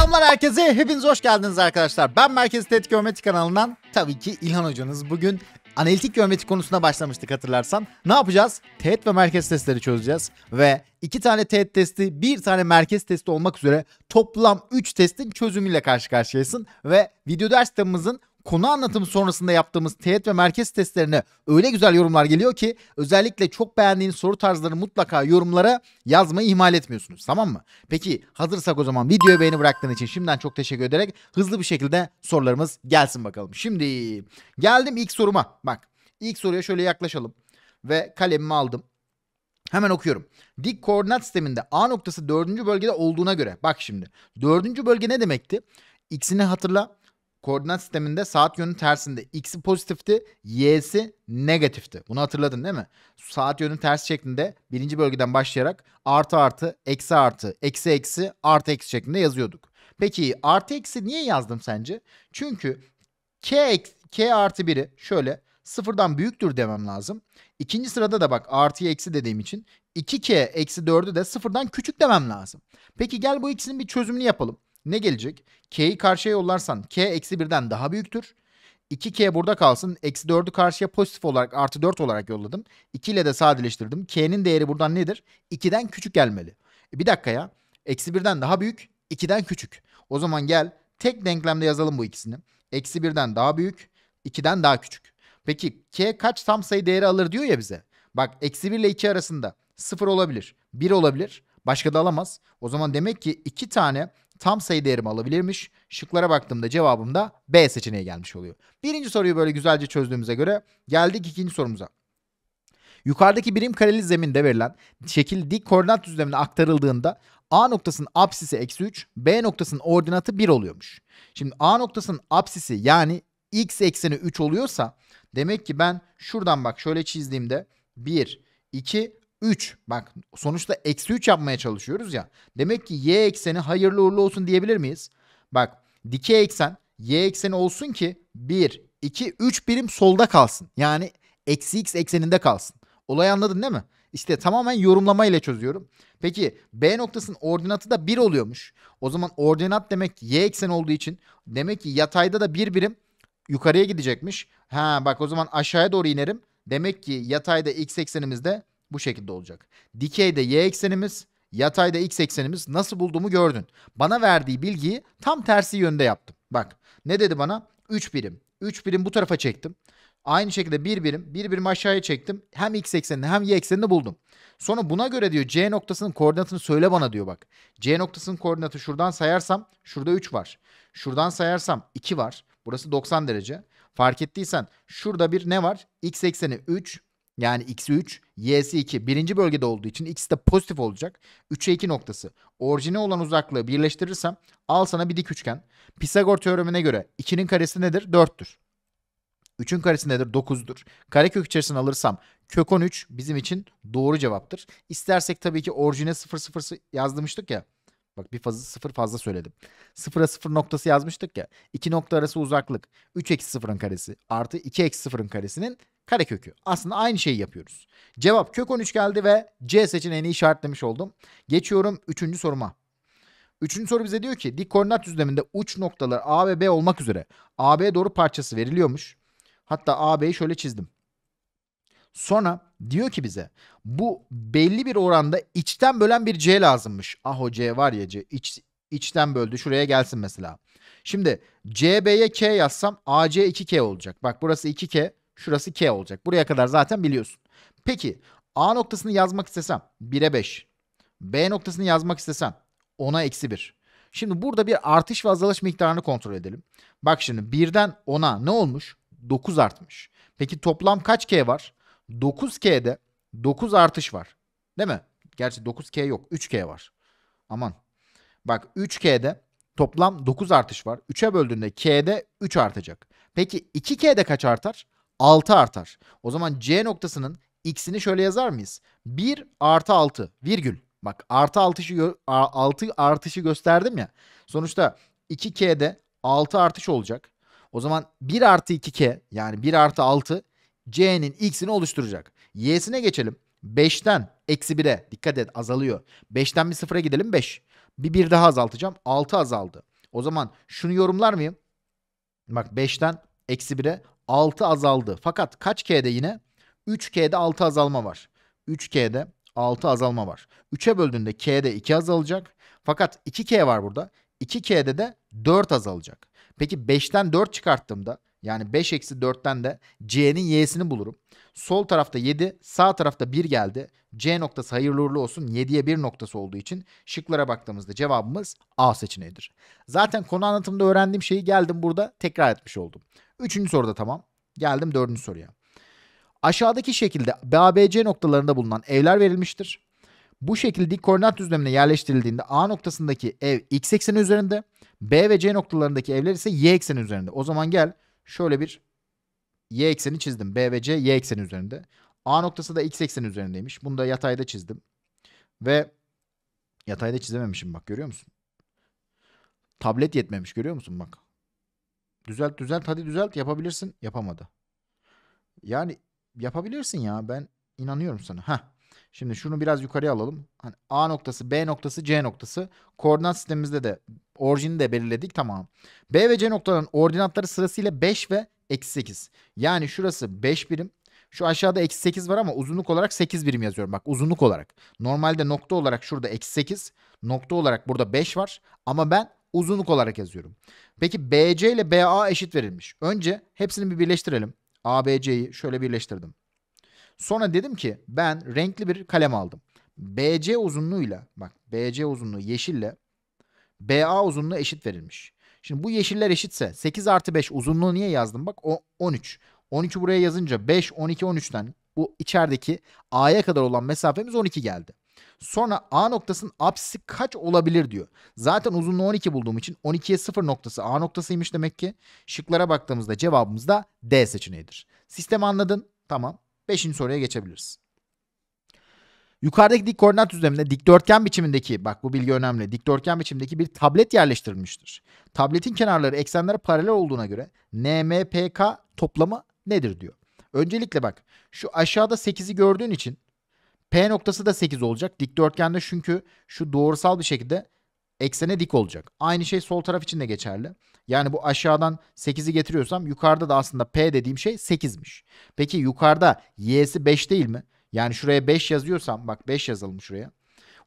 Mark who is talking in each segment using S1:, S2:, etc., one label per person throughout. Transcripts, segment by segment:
S1: Selamlar herkese. Hepiniz hoş geldiniz arkadaşlar. Ben Merkez Tetik Geometri kanalından tabii ki İlhan hocanız. Bugün analitik geometri konusuna başlamıştık hatırlarsan. Ne yapacağız? Teğet ve merkez testleri çözeceğiz. Ve iki tane teğet testi, bir tane merkez testi olmak üzere toplam 3 testin çözümüyle karşı karşıyasın. Ve video ders kitabımızın konu anlatımı sonrasında yaptığımız teğet ve merkez testlerine öyle güzel yorumlar geliyor ki özellikle çok beğendiğiniz soru tarzları mutlaka yorumlara yazmayı ihmal etmiyorsunuz tamam mı? Peki hazırsak o zaman videoya beğeni bıraktığın için şimdiden çok teşekkür ederek hızlı bir şekilde sorularımız gelsin bakalım. Şimdi geldim ilk soruma bak ilk soruya şöyle yaklaşalım ve kalemimi aldım. Hemen okuyorum. Dik koordinat sisteminde A noktası dördüncü bölgede olduğuna göre bak şimdi. dördüncü bölge ne demekti? X'ini hatırla koordinat sisteminde saat yönü tersinde x'i pozitifti, y'si negatifti. Bunu hatırladın değil mi? Saat yönü ters şeklinde birinci bölgeden başlayarak artı artı, eksi artı, eksi eksi, artı eksi şeklinde yazıyorduk. Peki artı eksi niye yazdım sence? Çünkü k, k artı 1'i şöyle sıfırdan büyüktür demem lazım. İkinci sırada da bak artıyı eksi dediğim için 2k eksi 4'ü de sıfırdan küçük demem lazım. Peki gel bu ikisinin bir çözümünü yapalım. Ne gelecek? K'yi karşıya yollarsan K eksi 1'den daha büyüktür. 2K burada kalsın. Eksi 4'ü karşıya pozitif olarak artı 4 olarak yolladım. 2 ile de sadeleştirdim. K'nin değeri buradan nedir? 2'den küçük gelmeli. E bir dakika ya. Eksi 1'den daha büyük. 2'den küçük. O zaman gel tek denklemde yazalım bu ikisini. Eksi 1'den daha büyük. 2'den daha küçük. Peki K kaç tam sayı değeri alır diyor ya bize. Bak eksi 1 ile 2 arasında 0 olabilir. 1 olabilir. Başka da alamaz. O zaman demek ki 2 tane tam sayı değerimi alabilirmiş. Şıklara baktığımda cevabım da B seçeneği gelmiş oluyor. Birinci soruyu böyle güzelce çözdüğümüze göre geldik ikinci sorumuza. Yukarıdaki birim kareli zeminde verilen şekil dik koordinat düzlemine aktarıldığında A noktasının apsisi eksi 3, B noktasının ordinatı 1 oluyormuş. Şimdi A noktasının apsisi yani x ekseni 3 oluyorsa demek ki ben şuradan bak şöyle çizdiğimde 1, 2, 3. Bak sonuçta eksi 3 yapmaya çalışıyoruz ya. Demek ki y ekseni hayırlı uğurlu olsun diyebilir miyiz? Bak dikey eksen y ekseni olsun ki 1, 2, 3 birim solda kalsın. Yani eksi x ekseninde kalsın. Olayı anladın değil mi? İşte tamamen yorumlama ile çözüyorum. Peki B noktasının ordinatı da 1 oluyormuş. O zaman ordinat demek y eksen olduğu için demek ki yatayda da 1 bir birim yukarıya gidecekmiş. Ha bak o zaman aşağıya doğru inerim. Demek ki yatayda x eksenimizde bu şekilde olacak. Dikeyde y eksenimiz, yatayda x eksenimiz nasıl bulduğumu gördün. Bana verdiği bilgiyi tam tersi yönde yaptım. Bak ne dedi bana? 3 birim. 3 birim bu tarafa çektim. Aynı şekilde 1 birim, 1 birim aşağıya çektim. Hem x eksenini hem y eksenini buldum. Sonra buna göre diyor c noktasının koordinatını söyle bana diyor bak. c noktasının koordinatı şuradan sayarsam şurada 3 var. Şuradan sayarsam 2 var. Burası 90 derece. Fark ettiysen şurada bir ne var? x ekseni 3, yani x'i 3, y'si 2 birinci bölgede olduğu için x de pozitif olacak. 3'e 2 noktası. Orijine olan uzaklığı birleştirirsem al sana bir dik üçgen. Pisagor teoremine göre 2'nin karesi nedir? 4'tür. 3'ün karesi nedir? 9'dur. Karekök içerisine alırsam kök 13 bizim için doğru cevaptır. İstersek tabii ki orijine 0 0 yazdırmıştık ya. Bak bir fazla 0 fazla söyledim. Sıfıra 0 noktası yazmıştık ya. İki nokta arası uzaklık. 3 eksi sıfırın karesi artı 2 eksi sıfırın karesinin karekökü. Aslında aynı şeyi yapıyoruz. Cevap kök 13 geldi ve C seçeneğini işaretlemiş oldum. Geçiyorum 3. soruma. Üçüncü soru bize diyor ki dik koordinat düzleminde uç noktalar A ve B olmak üzere AB doğru parçası veriliyormuş. Hatta AB'yi şöyle çizdim. Sonra diyor ki bize bu belli bir oranda içten bölen bir C lazımmış. Ah o C var ya C iç, içten böldü şuraya gelsin mesela. Şimdi CB'ye K yazsam AC 2K olacak. Bak burası 2K Şurası K olacak. Buraya kadar zaten biliyorsun. Peki A noktasını yazmak istesem 1'e 5. B noktasını yazmak istesem 10'a eksi 1. Şimdi burada bir artış ve azalış miktarını kontrol edelim. Bak şimdi 1'den 10'a ne olmuş? 9 artmış. Peki toplam kaç K var? 9K'de 9 artış var. Değil mi? Gerçi 9K yok. 3K var. Aman. Bak 3K'de toplam 9 artış var. 3'e böldüğünde K'de 3 artacak. Peki 2K'de kaç artar? 6 artar. O zaman C noktasının x'ini şöyle yazar mıyız? 1 artı 6 virgül. Bak artı 6'şı 6 artışı gösterdim ya. Sonuçta 2K'de 6 artış olacak. O zaman 1 artı 2K yani 1 artı 6 C'nin x'ini oluşturacak. Y'sine geçelim. 5'ten eksi 1'e dikkat et azalıyor. 5'ten bir sıfıra gidelim 5. Bir 1 daha azaltacağım. 6 azaldı. O zaman şunu yorumlar mıyım? Bak 5'ten eksi 1'e 6 azaldı. Fakat kaç K'de yine? 3K'de 6 azalma var. 3K'de 6 azalma var. 3'e böldüğünde K'de 2 azalacak. Fakat 2K var burada. 2K'de de 4 azalacak. Peki 5'ten 4 çıkarttığımda yani 5 eksi 4'ten de C'nin Y'sini bulurum. Sol tarafta 7, sağ tarafta 1 geldi. C noktası hayırlı uğurlu olsun 7'ye 1 noktası olduğu için şıklara baktığımızda cevabımız A seçeneğidir. Zaten konu anlatımında öğrendiğim şeyi geldim burada tekrar etmiş oldum. Üçüncü soruda tamam. Geldim dördüncü soruya. Aşağıdaki şekilde BABC noktalarında bulunan evler verilmiştir. Bu şekilde dik koordinat düzlemine yerleştirildiğinde A noktasındaki ev x ekseni üzerinde, B ve C noktalarındaki evler ise y ekseni üzerinde. O zaman gel şöyle bir y ekseni çizdim. B ve C y ekseni üzerinde. A noktası da x ekseni üzerindeymiş. Bunu da yatayda çizdim. Ve yatayda çizememişim bak görüyor musun? Tablet yetmemiş görüyor musun bak. Düzelt düzelt hadi düzelt yapabilirsin. Yapamadı. Yani yapabilirsin ya ben inanıyorum sana. Heh. Şimdi şunu biraz yukarıya alalım. Hani A noktası, B noktası, C noktası. Koordinat sistemimizde de orijini de belirledik tamam. B ve C noktaların ordinatları sırasıyla 5 ve eksi 8. Yani şurası 5 birim. Şu aşağıda eksi 8 var ama uzunluk olarak 8 birim yazıyorum. Bak uzunluk olarak. Normalde nokta olarak şurada eksi 8. Nokta olarak burada 5 var. Ama ben uzunluk olarak yazıyorum. Peki BC ile BA eşit verilmiş. Önce hepsini bir birleştirelim. ABC'yi şöyle birleştirdim. Sonra dedim ki ben renkli bir kalem aldım. BC uzunluğuyla bak BC uzunluğu yeşille BA uzunluğu eşit verilmiş. Şimdi bu yeşiller eşitse 8 artı 5 uzunluğu niye yazdım? Bak o 13. 13'ü buraya yazınca 5, 12, 13'ten bu içerideki A'ya kadar olan mesafemiz 12 geldi. Sonra A noktasının apsisi kaç olabilir diyor. Zaten uzunluğu 12 bulduğum için 12'ye 0 noktası A noktasıymış demek ki. Şıklara baktığımızda cevabımız da D seçeneğidir. Sistemi anladın. Tamam. Beşinci soruya geçebiliriz. Yukarıdaki dik koordinat düzleminde dikdörtgen biçimindeki bak bu bilgi önemli. Dikdörtgen biçimindeki bir tablet yerleştirilmiştir. Tabletin kenarları eksenlere paralel olduğuna göre NMPK toplamı nedir diyor. Öncelikle bak şu aşağıda 8'i gördüğün için P noktası da 8 olacak. Dikdörtgende çünkü şu doğrusal bir şekilde eksene dik olacak. Aynı şey sol taraf için de geçerli. Yani bu aşağıdan 8'i getiriyorsam yukarıda da aslında P dediğim şey 8'miş. Peki yukarıda Y'si 5 değil mi? Yani şuraya 5 yazıyorsam bak 5 yazalım şuraya.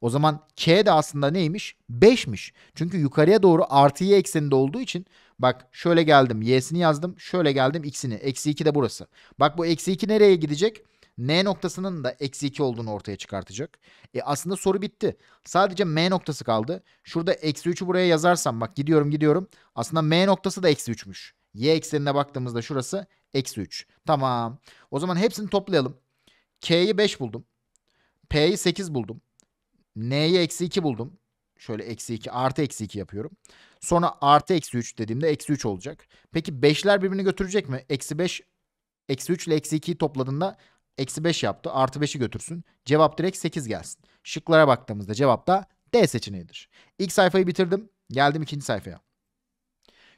S1: O zaman K de aslında neymiş? 5'miş. Çünkü yukarıya doğru artı Y ekseninde olduğu için bak şöyle geldim Y'sini yazdım. Şöyle geldim X'ini. Eksi 2 de burası. Bak bu eksi 2 nereye gidecek? N noktasının da eksi 2 olduğunu ortaya çıkartacak. E aslında soru bitti. Sadece M noktası kaldı. Şurada eksi 3'ü buraya yazarsam bak gidiyorum gidiyorum. Aslında M noktası da eksi 3'müş. Y eksenine baktığımızda şurası eksi 3. Tamam. O zaman hepsini toplayalım. K'yi 5 buldum. P'yi 8 buldum. N'yi eksi 2 buldum. Şöyle eksi 2 artı eksi 2 yapıyorum. Sonra artı eksi 3 dediğimde eksi 3 olacak. Peki 5'ler birbirini götürecek mi? Eksi 5 eksi 3 ile eksi 2'yi topladığında Eksi 5 yaptı. Artı 5'i götürsün. Cevap direkt 8 gelsin. Şıklara baktığımızda cevap da D seçeneğidir. İlk sayfayı bitirdim. Geldim ikinci sayfaya.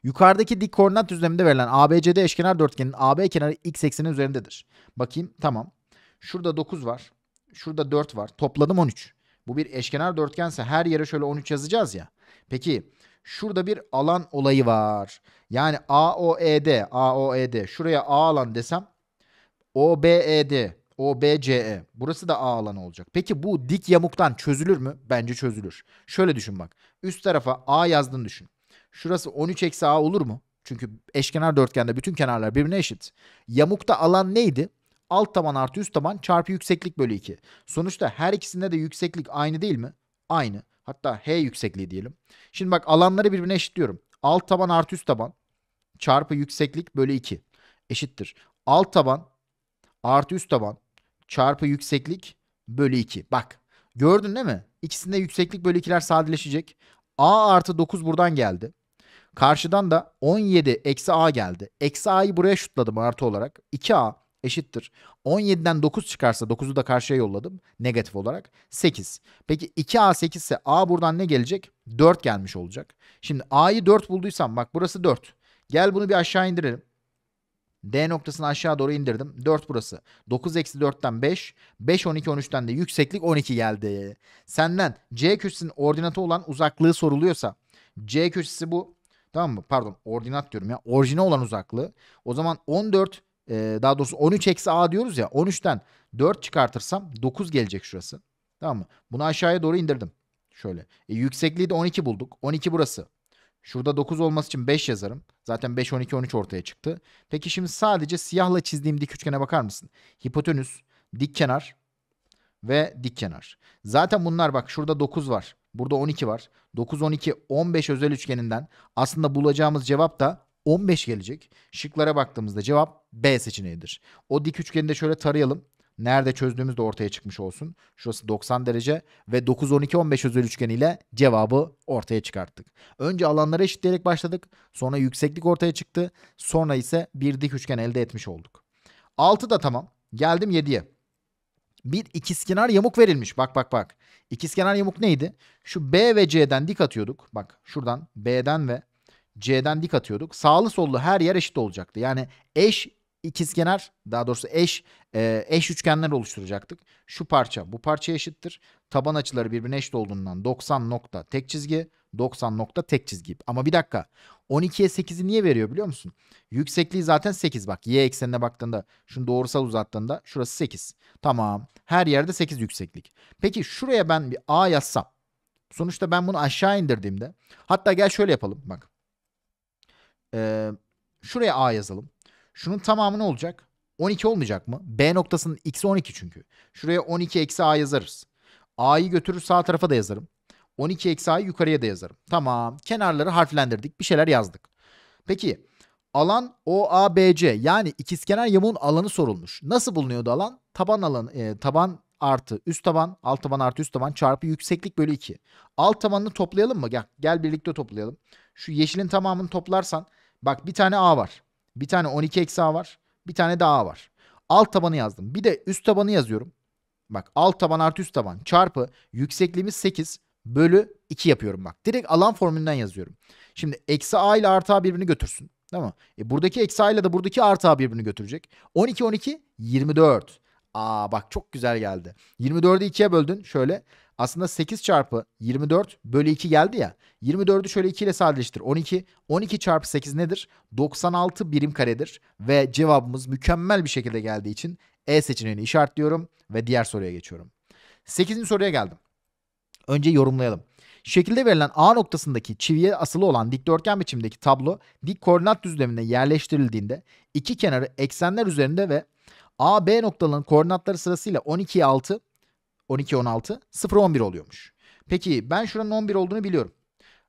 S1: Yukarıdaki dik koordinat düzleminde verilen ABCD eşkenar dörtgenin AB kenarı x ekseni üzerindedir. Bakayım tamam. Şurada 9 var. Şurada 4 var. Topladım 13. Bu bir eşkenar dörtgense her yere şöyle 13 yazacağız ya. Peki şurada bir alan olayı var. Yani AOED, AOED şuraya A alan desem OBED, OBCE. Burası da A alanı olacak. Peki bu dik yamuktan çözülür mü? Bence çözülür. Şöyle düşün bak. Üst tarafa A yazdığını düşün. Şurası 13 eksi A olur mu? Çünkü eşkenar dörtgende bütün kenarlar birbirine eşit. Yamukta alan neydi? Alt taban artı üst taban çarpı yükseklik bölü 2. Sonuçta her ikisinde de yükseklik aynı değil mi? Aynı. Hatta H yüksekliği diyelim. Şimdi bak alanları birbirine eşitliyorum. Alt taban artı üst taban çarpı yükseklik bölü 2 eşittir. Alt taban artı üst taban çarpı yükseklik bölü 2. Bak gördün değil mi? İkisinde yükseklik bölü 2'ler sadeleşecek. A artı 9 buradan geldi. Karşıdan da 17 eksi A geldi. Eksi A'yı buraya şutladım artı olarak. 2A eşittir. 17'den 9 çıkarsa 9'u da karşıya yolladım negatif olarak. 8. Peki 2A 8 ise A buradan ne gelecek? 4 gelmiş olacak. Şimdi A'yı 4 bulduysam bak burası 4. Gel bunu bir aşağı indirelim. D noktasını aşağı doğru indirdim. 4 burası. 9 eksi 4'ten 5. 5 12 13'ten de yükseklik 12 geldi. Senden C köşesinin ordinatı olan uzaklığı soruluyorsa C köşesi bu. Tamam mı? Pardon ordinat diyorum ya. Orijine olan uzaklığı. O zaman 14 e, daha doğrusu 13 eksi A diyoruz ya. 13'ten 4 çıkartırsam 9 gelecek şurası. Tamam mı? Bunu aşağıya doğru indirdim. Şöyle. E, yüksekliği de 12 bulduk. 12 burası. Şurada 9 olması için 5 yazarım. Zaten 5, 12, 13 ortaya çıktı. Peki şimdi sadece siyahla çizdiğim dik üçgene bakar mısın? Hipotenüs, dik kenar ve dik kenar. Zaten bunlar bak şurada 9 var. Burada 12 var. 9, 12, 15 özel üçgeninden aslında bulacağımız cevap da 15 gelecek. Şıklara baktığımızda cevap B seçeneğidir. O dik üçgeni de şöyle tarayalım. Nerede çözdüğümüz de ortaya çıkmış olsun. Şurası 90 derece ve 9-12-15 özel üçgen cevabı ortaya çıkarttık. Önce alanları eşitleyerek başladık. Sonra yükseklik ortaya çıktı. Sonra ise bir dik üçgen elde etmiş olduk. 6 da tamam. Geldim 7'ye. Bir ikizkenar yamuk verilmiş. Bak bak bak. İkizkenar yamuk neydi? Şu B ve C'den dik atıyorduk. Bak şuradan B'den ve C'den dik atıyorduk. Sağlı sollu her yer eşit olacaktı. Yani eş ikizkenar daha doğrusu eş e, eş üçgenler oluşturacaktık. Şu parça bu parça eşittir. Taban açıları birbirine eşit olduğundan 90 nokta tek çizgi 90 nokta tek çizgi. Ama bir dakika 12'ye 8'i niye veriyor biliyor musun? Yüksekliği zaten 8 bak. Y eksenine baktığında şunu doğrusal uzattığında şurası 8. Tamam her yerde 8 yükseklik. Peki şuraya ben bir A yazsam. Sonuçta ben bunu aşağı indirdiğimde hatta gel şöyle yapalım bak. Ee, şuraya A yazalım. Şunun tamamı ne olacak? 12 olmayacak mı? B noktasının x'i 12 çünkü. Şuraya 12 eksi a yazarız. A'yı götürür sağ tarafa da yazarım. 12 eksi a'yı yukarıya da yazarım. Tamam. Kenarları harflendirdik. Bir şeyler yazdık. Peki alan OABC yani ikizkenar yamuğun alanı sorulmuş. Nasıl bulunuyordu alan? Taban alanı e, taban artı üst taban, alt taban artı üst taban çarpı yükseklik bölü 2. Alt tabanını toplayalım mı? Gel, gel birlikte toplayalım. Şu yeşilin tamamını toplarsan bak bir tane A var. Bir tane 12 eksi A var. Bir tane daha var. Alt tabanı yazdım. Bir de üst tabanı yazıyorum. Bak alt taban artı üst taban çarpı yüksekliğimiz 8 bölü 2 yapıyorum bak. Direkt alan formülünden yazıyorum. Şimdi eksi A ile artı A birbirini götürsün. Değil mi? E buradaki eksi A ile de buradaki artı A birbirini götürecek. 12 12 24. Aa bak çok güzel geldi. 24'ü 2'ye böldün şöyle. Aslında 8 çarpı 24 bölü 2 geldi ya. 24'ü şöyle 2 ile sadeleştir. 12. 12 çarpı 8 nedir? 96 birim karedir. Ve cevabımız mükemmel bir şekilde geldiği için E seçeneğini işaretliyorum ve diğer soruya geçiyorum. 8. soruya geldim. Önce yorumlayalım. Şekilde verilen A noktasındaki çiviye asılı olan dikdörtgen biçimdeki tablo dik koordinat düzlemine yerleştirildiğinde iki kenarı eksenler üzerinde ve A, B noktalarının koordinatları sırasıyla 12, 6, 12, 16, 0, 11 oluyormuş. Peki ben şuranın 11 olduğunu biliyorum.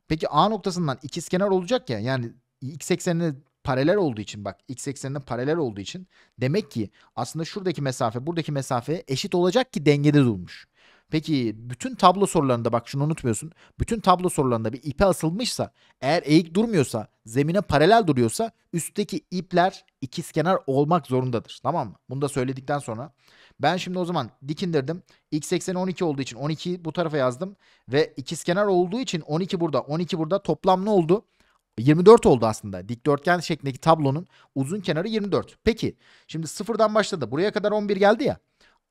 S1: Peki A noktasından ikizkenar olacak ya yani x eksenine paralel olduğu için bak x eksenine paralel olduğu için demek ki aslında şuradaki mesafe buradaki mesafe eşit olacak ki dengede durmuş. Peki bütün tablo sorularında bak şunu unutmuyorsun. Bütün tablo sorularında bir ipe asılmışsa eğer eğik durmuyorsa zemine paralel duruyorsa üstteki ipler ikizkenar olmak zorundadır. Tamam mı? Bunu da söyledikten sonra ben şimdi o zaman dik indirdim. X ekseni 12 olduğu için 12 bu tarafa yazdım ve ikizkenar olduğu için 12 burada 12 burada toplam ne oldu? 24 oldu aslında. Dikdörtgen şeklindeki tablonun uzun kenarı 24. Peki şimdi sıfırdan başladı. Buraya kadar 11 geldi ya.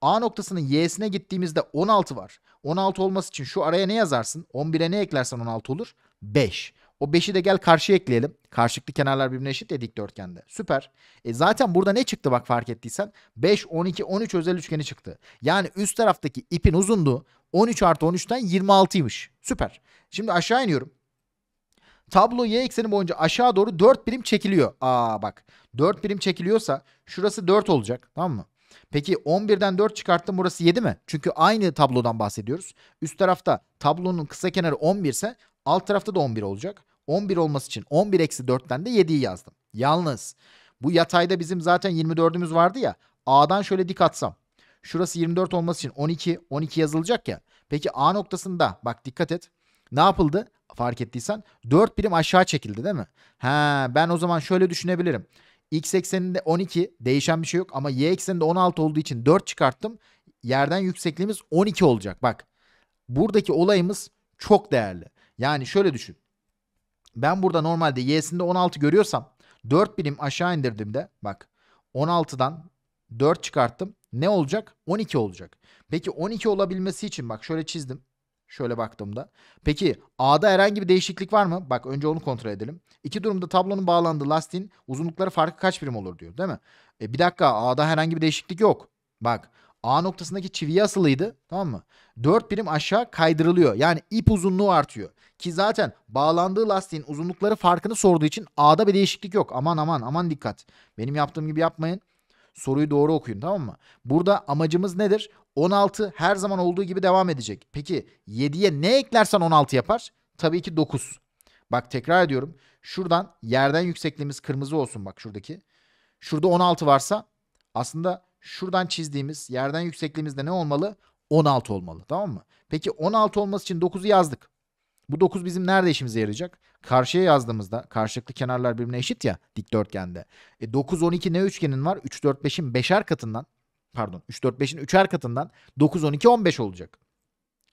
S1: A noktasının y'sine gittiğimizde 16 var. 16 olması için şu araya ne yazarsın? 11'e ne eklersen 16 olur? 5. O 5'i de gel karşıya ekleyelim. Karşılıklı kenarlar birbirine eşit ya dikdörtgende. Süper. E zaten burada ne çıktı bak fark ettiysen? 5, 12, 13 özel üçgeni çıktı. Yani üst taraftaki ipin uzunluğu 13 artı 13'ten 26'ymış. Süper. Şimdi aşağı iniyorum. Tablo y ekseni boyunca aşağı doğru 4 birim çekiliyor. Aa bak 4 birim çekiliyorsa şurası 4 olacak tamam mı? Peki 11'den 4 çıkarttım burası 7 mi? Çünkü aynı tablodan bahsediyoruz. Üst tarafta tablonun kısa kenarı 11 ise alt tarafta da 11 olacak. 11 olması için 11 eksi 4'ten de 7'yi yazdım. Yalnız bu yatayda bizim zaten 24'ümüz vardı ya. A'dan şöyle dik atsam. Şurası 24 olması için 12, 12 yazılacak ya. Peki A noktasında bak dikkat et. Ne yapıldı? Fark ettiysen 4 birim aşağı çekildi değil mi? He ben o zaman şöyle düşünebilirim. X ekseninde 12 değişen bir şey yok ama Y ekseninde 16 olduğu için 4 çıkarttım. Yerden yüksekliğimiz 12 olacak bak. Buradaki olayımız çok değerli. Yani şöyle düşün. Ben burada normalde Y'sinde 16 görüyorsam 4 birim aşağı indirdiğimde bak 16'dan 4 çıkarttım. Ne olacak? 12 olacak. Peki 12 olabilmesi için bak şöyle çizdim. Şöyle baktığımda. Peki A'da herhangi bir değişiklik var mı? Bak önce onu kontrol edelim. İki durumda tablonun bağlandığı lastiğin uzunlukları farkı kaç birim olur diyor değil mi? E, bir dakika A'da herhangi bir değişiklik yok. Bak A noktasındaki çiviye asılıydı tamam mı? 4 birim aşağı kaydırılıyor. Yani ip uzunluğu artıyor. Ki zaten bağlandığı lastiğin uzunlukları farkını sorduğu için A'da bir değişiklik yok. Aman aman aman dikkat. Benim yaptığım gibi yapmayın. Soruyu doğru okuyun tamam mı? Burada amacımız nedir? 16 her zaman olduğu gibi devam edecek. Peki 7'ye ne eklersen 16 yapar? Tabii ki 9. Bak tekrar ediyorum. Şuradan yerden yüksekliğimiz kırmızı olsun bak şuradaki. Şurada 16 varsa aslında şuradan çizdiğimiz yerden yüksekliğimizde ne olmalı? 16 olmalı tamam mı? Peki 16 olması için 9'u yazdık. Bu 9 bizim nerede işimize yarayacak? Karşıya yazdığımızda karşılıklı kenarlar birbirine eşit ya dikdörtgende. E 9 12 ne üçgenin var? 3 4 5'in 5'er katından pardon 3 4 5'in 3'er katından 9 12 15 olacak.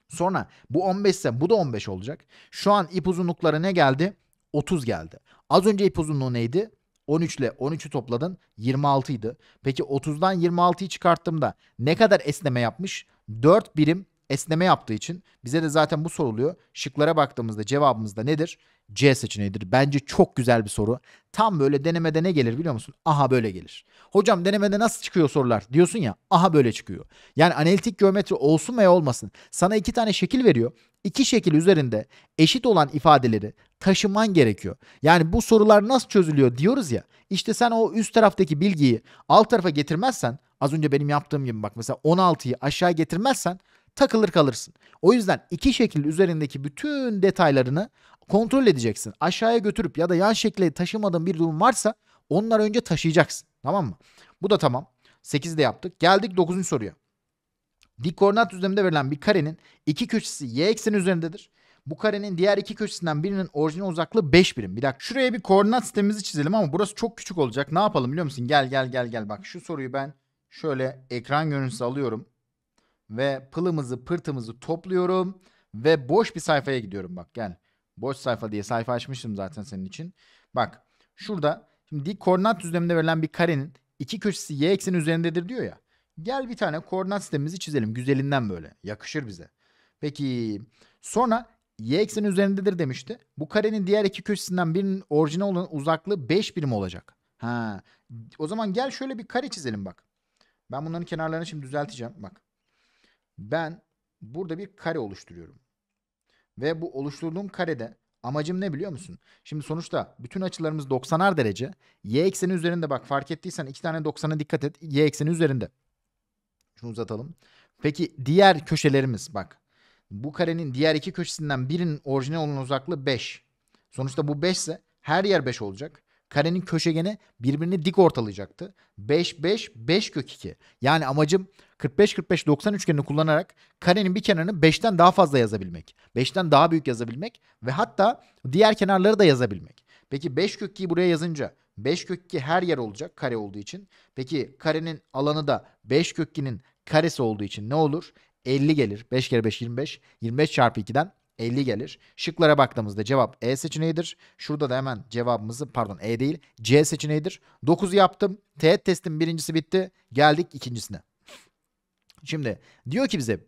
S1: Sonra bu 15 ise bu da 15 olacak. Şu an ip uzunlukları ne geldi? 30 geldi. Az önce ip uzunluğu neydi? 13 ile 13'ü topladın 26 idi. Peki 30'dan 26'yı çıkarttığımda ne kadar esneme yapmış? 4 birim esneme yaptığı için bize de zaten bu soruluyor. Şıklara baktığımızda cevabımız da nedir? C seçeneğidir. Bence çok güzel bir soru. Tam böyle denemede ne gelir biliyor musun? Aha böyle gelir. Hocam denemede nasıl çıkıyor sorular diyorsun ya. Aha böyle çıkıyor. Yani analitik geometri olsun veya olmasın. Sana iki tane şekil veriyor. İki şekil üzerinde eşit olan ifadeleri taşıman gerekiyor. Yani bu sorular nasıl çözülüyor diyoruz ya. İşte sen o üst taraftaki bilgiyi alt tarafa getirmezsen az önce benim yaptığım gibi bak mesela 16'yı aşağı getirmezsen takılır kalırsın. O yüzden iki şekil üzerindeki bütün detaylarını kontrol edeceksin. Aşağıya götürüp ya da yan şekle taşımadığın bir durum varsa onlar önce taşıyacaksın. Tamam mı? Bu da tamam. 8'i de yaptık. Geldik 9. soruya. Dik koordinat düzleminde verilen bir karenin iki köşesi y ekseni üzerindedir. Bu karenin diğer iki köşesinden birinin orijinal uzaklığı 5 birim. Bir dakika şuraya bir koordinat sistemimizi çizelim ama burası çok küçük olacak. Ne yapalım biliyor musun? Gel gel gel gel bak şu soruyu ben şöyle ekran görüntüsü alıyorum ve pılımızı pırtımızı topluyorum ve boş bir sayfaya gidiyorum bak gel. Boş sayfa diye sayfa açmıştım zaten senin için. Bak şurada şimdi dik koordinat düzleminde verilen bir karenin iki köşesi y ekseni üzerindedir diyor ya. Gel bir tane koordinat sistemimizi çizelim güzelinden böyle yakışır bize. Peki sonra y ekseni üzerindedir demişti. Bu karenin diğer iki köşesinden birinin orijine olan uzaklığı 5 birim olacak. Ha. O zaman gel şöyle bir kare çizelim bak. Ben bunların kenarlarını şimdi düzelteceğim. Bak ben burada bir kare oluşturuyorum. Ve bu oluşturduğum karede amacım ne biliyor musun? Şimdi sonuçta bütün açılarımız 90'ar derece. Y ekseni üzerinde bak fark ettiysen iki tane 90'a dikkat et. Y ekseni üzerinde. Şunu uzatalım. Peki diğer köşelerimiz bak. Bu karenin diğer iki köşesinden birinin orijinal olan uzaklığı 5. Sonuçta bu 5 ise her yer 5 olacak. Karenin köşegeni birbirini dik ortalayacaktı. 5 5 5 kök 2. Yani amacım 45 45 90 üçgenini kullanarak karenin bir kenarını 5'ten daha fazla yazabilmek. 5'ten daha büyük yazabilmek ve hatta diğer kenarları da yazabilmek. Peki 5 kök 2'yi buraya yazınca 5 kök 2 her yer olacak kare olduğu için. Peki karenin alanı da 5 kök 2'nin karesi olduğu için ne olur? 50 gelir. 5 kere 5 25. 25 çarpı 2'den 50 gelir. Şıklara baktığımızda cevap E seçeneğidir. Şurada da hemen cevabımızı pardon E değil C seçeneğidir. 9 yaptım. Teğet testin birincisi bitti. Geldik ikincisine. Şimdi diyor ki bize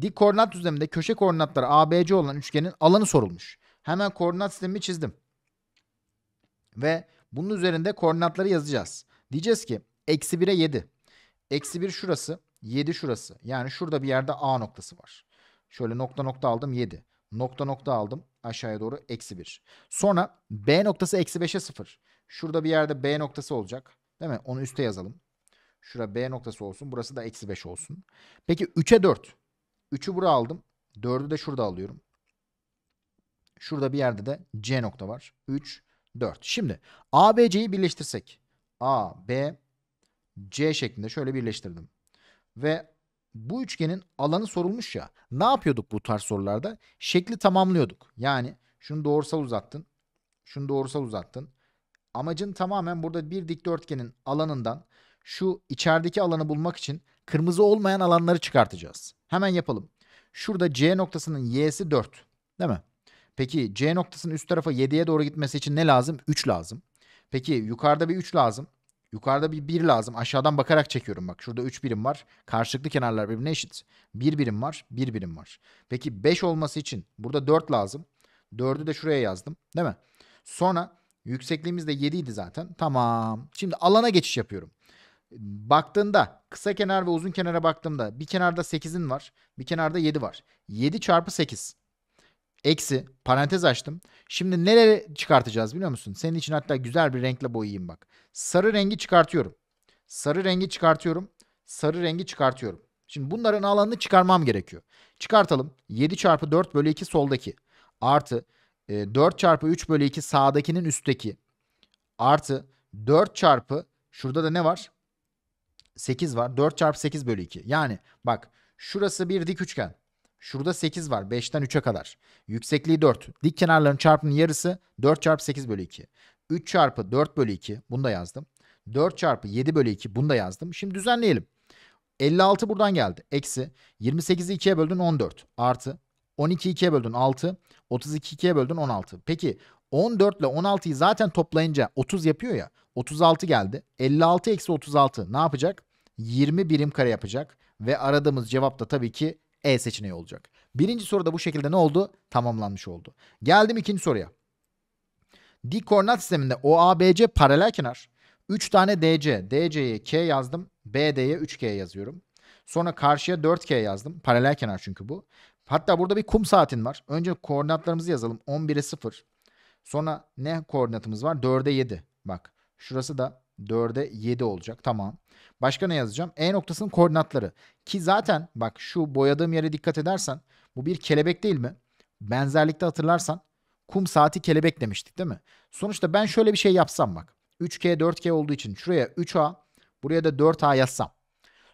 S1: dik koordinat düzleminde köşe koordinatları ABC olan üçgenin alanı sorulmuş. Hemen koordinat sistemi çizdim. Ve bunun üzerinde koordinatları yazacağız. Diyeceğiz ki eksi 1'e 7. Eksi 1 şurası. 7 şurası. Yani şurada bir yerde A noktası var. Şöyle nokta nokta aldım 7. Nokta nokta aldım. Aşağıya doğru eksi 1. Sonra B noktası eksi 5'e 0. Şurada bir yerde B noktası olacak. Değil mi? Onu üste yazalım. Şura B noktası olsun. Burası da eksi 5 olsun. Peki 3'e 4. 3'ü bura aldım. 4'ü de şurada alıyorum. Şurada bir yerde de C nokta var. 3, 4. Şimdi A, B, C'yi birleştirsek. A, B, C şeklinde şöyle birleştirdim. Ve bu üçgenin alanı sorulmuş ya. Ne yapıyorduk bu tarz sorularda? Şekli tamamlıyorduk. Yani şunu doğrusal uzattın. Şunu doğrusal uzattın. Amacın tamamen burada bir dikdörtgenin alanından şu içerideki alanı bulmak için kırmızı olmayan alanları çıkartacağız. Hemen yapalım. Şurada C noktasının y'si 4. Değil mi? Peki C noktasının üst tarafa 7'ye doğru gitmesi için ne lazım? 3 lazım. Peki yukarıda bir 3 lazım. Yukarıda bir 1 lazım. Aşağıdan bakarak çekiyorum bak. Şurada 3 birim var. Karşılıklı kenarlar birbirine eşit. 1 bir birim var. 1 bir birim var. Peki 5 olması için burada 4 lazım. 4'ü de şuraya yazdım. Değil mi? Sonra yüksekliğimiz de 7 idi zaten. Tamam. Şimdi alana geçiş yapıyorum. Baktığında kısa kenar ve uzun kenara baktığımda bir kenarda 8'in var. Bir kenarda 7 var. 7 çarpı 8. Eksi parantez açtım. Şimdi nereye çıkartacağız biliyor musun? Senin için hatta güzel bir renkle boyayayım bak. Sarı rengi çıkartıyorum. Sarı rengi çıkartıyorum. Sarı rengi çıkartıyorum. Şimdi bunların alanını çıkarmam gerekiyor. Çıkartalım. 7 çarpı 4 bölü 2 soldaki. Artı 4 e, çarpı 3 bölü 2 sağdakinin üstteki. Artı 4 çarpı şurada da ne var? 8 var. 4 çarpı 8 bölü 2. Yani bak şurası bir dik üçgen. Şurada 8 var 5'ten 3'e kadar. Yüksekliği 4. Dik kenarların çarpımının yarısı 4 çarpı 8 bölü 2. 3 çarpı 4 bölü 2 bunu da yazdım. 4 çarpı 7 bölü 2 bunu da yazdım. Şimdi düzenleyelim. 56 buradan geldi. Eksi 28'i 2'ye böldün 14 artı 12 2'ye böldün 6 32 2'ye böldün 16. Peki 14 ile 16'yı zaten toplayınca 30 yapıyor ya 36 geldi. 56 eksi 36 ne yapacak? 20 birim kare yapacak ve aradığımız cevap da tabii ki e seçeneği olacak. Birinci soruda bu şekilde ne oldu? Tamamlanmış oldu. Geldim ikinci soruya. Dik koordinat sisteminde OABC paralel kenar. 3 tane DC. DC'ye K yazdım. BD'ye 3K yazıyorum. Sonra karşıya 4K yazdım. Paralel kenar çünkü bu. Hatta burada bir kum saatin var. Önce koordinatlarımızı yazalım. 11'e 0. Sonra ne koordinatımız var? 4'e 7. Bak şurası da 4'e 7 olacak. Tamam. Başka ne yazacağım? E noktasının koordinatları. Ki zaten bak şu boyadığım yere dikkat edersen bu bir kelebek değil mi? Benzerlikte hatırlarsan kum saati kelebek demiştik değil mi? Sonuçta ben şöyle bir şey yapsam bak. 3K 4K olduğu için şuraya 3A buraya da 4A yazsam.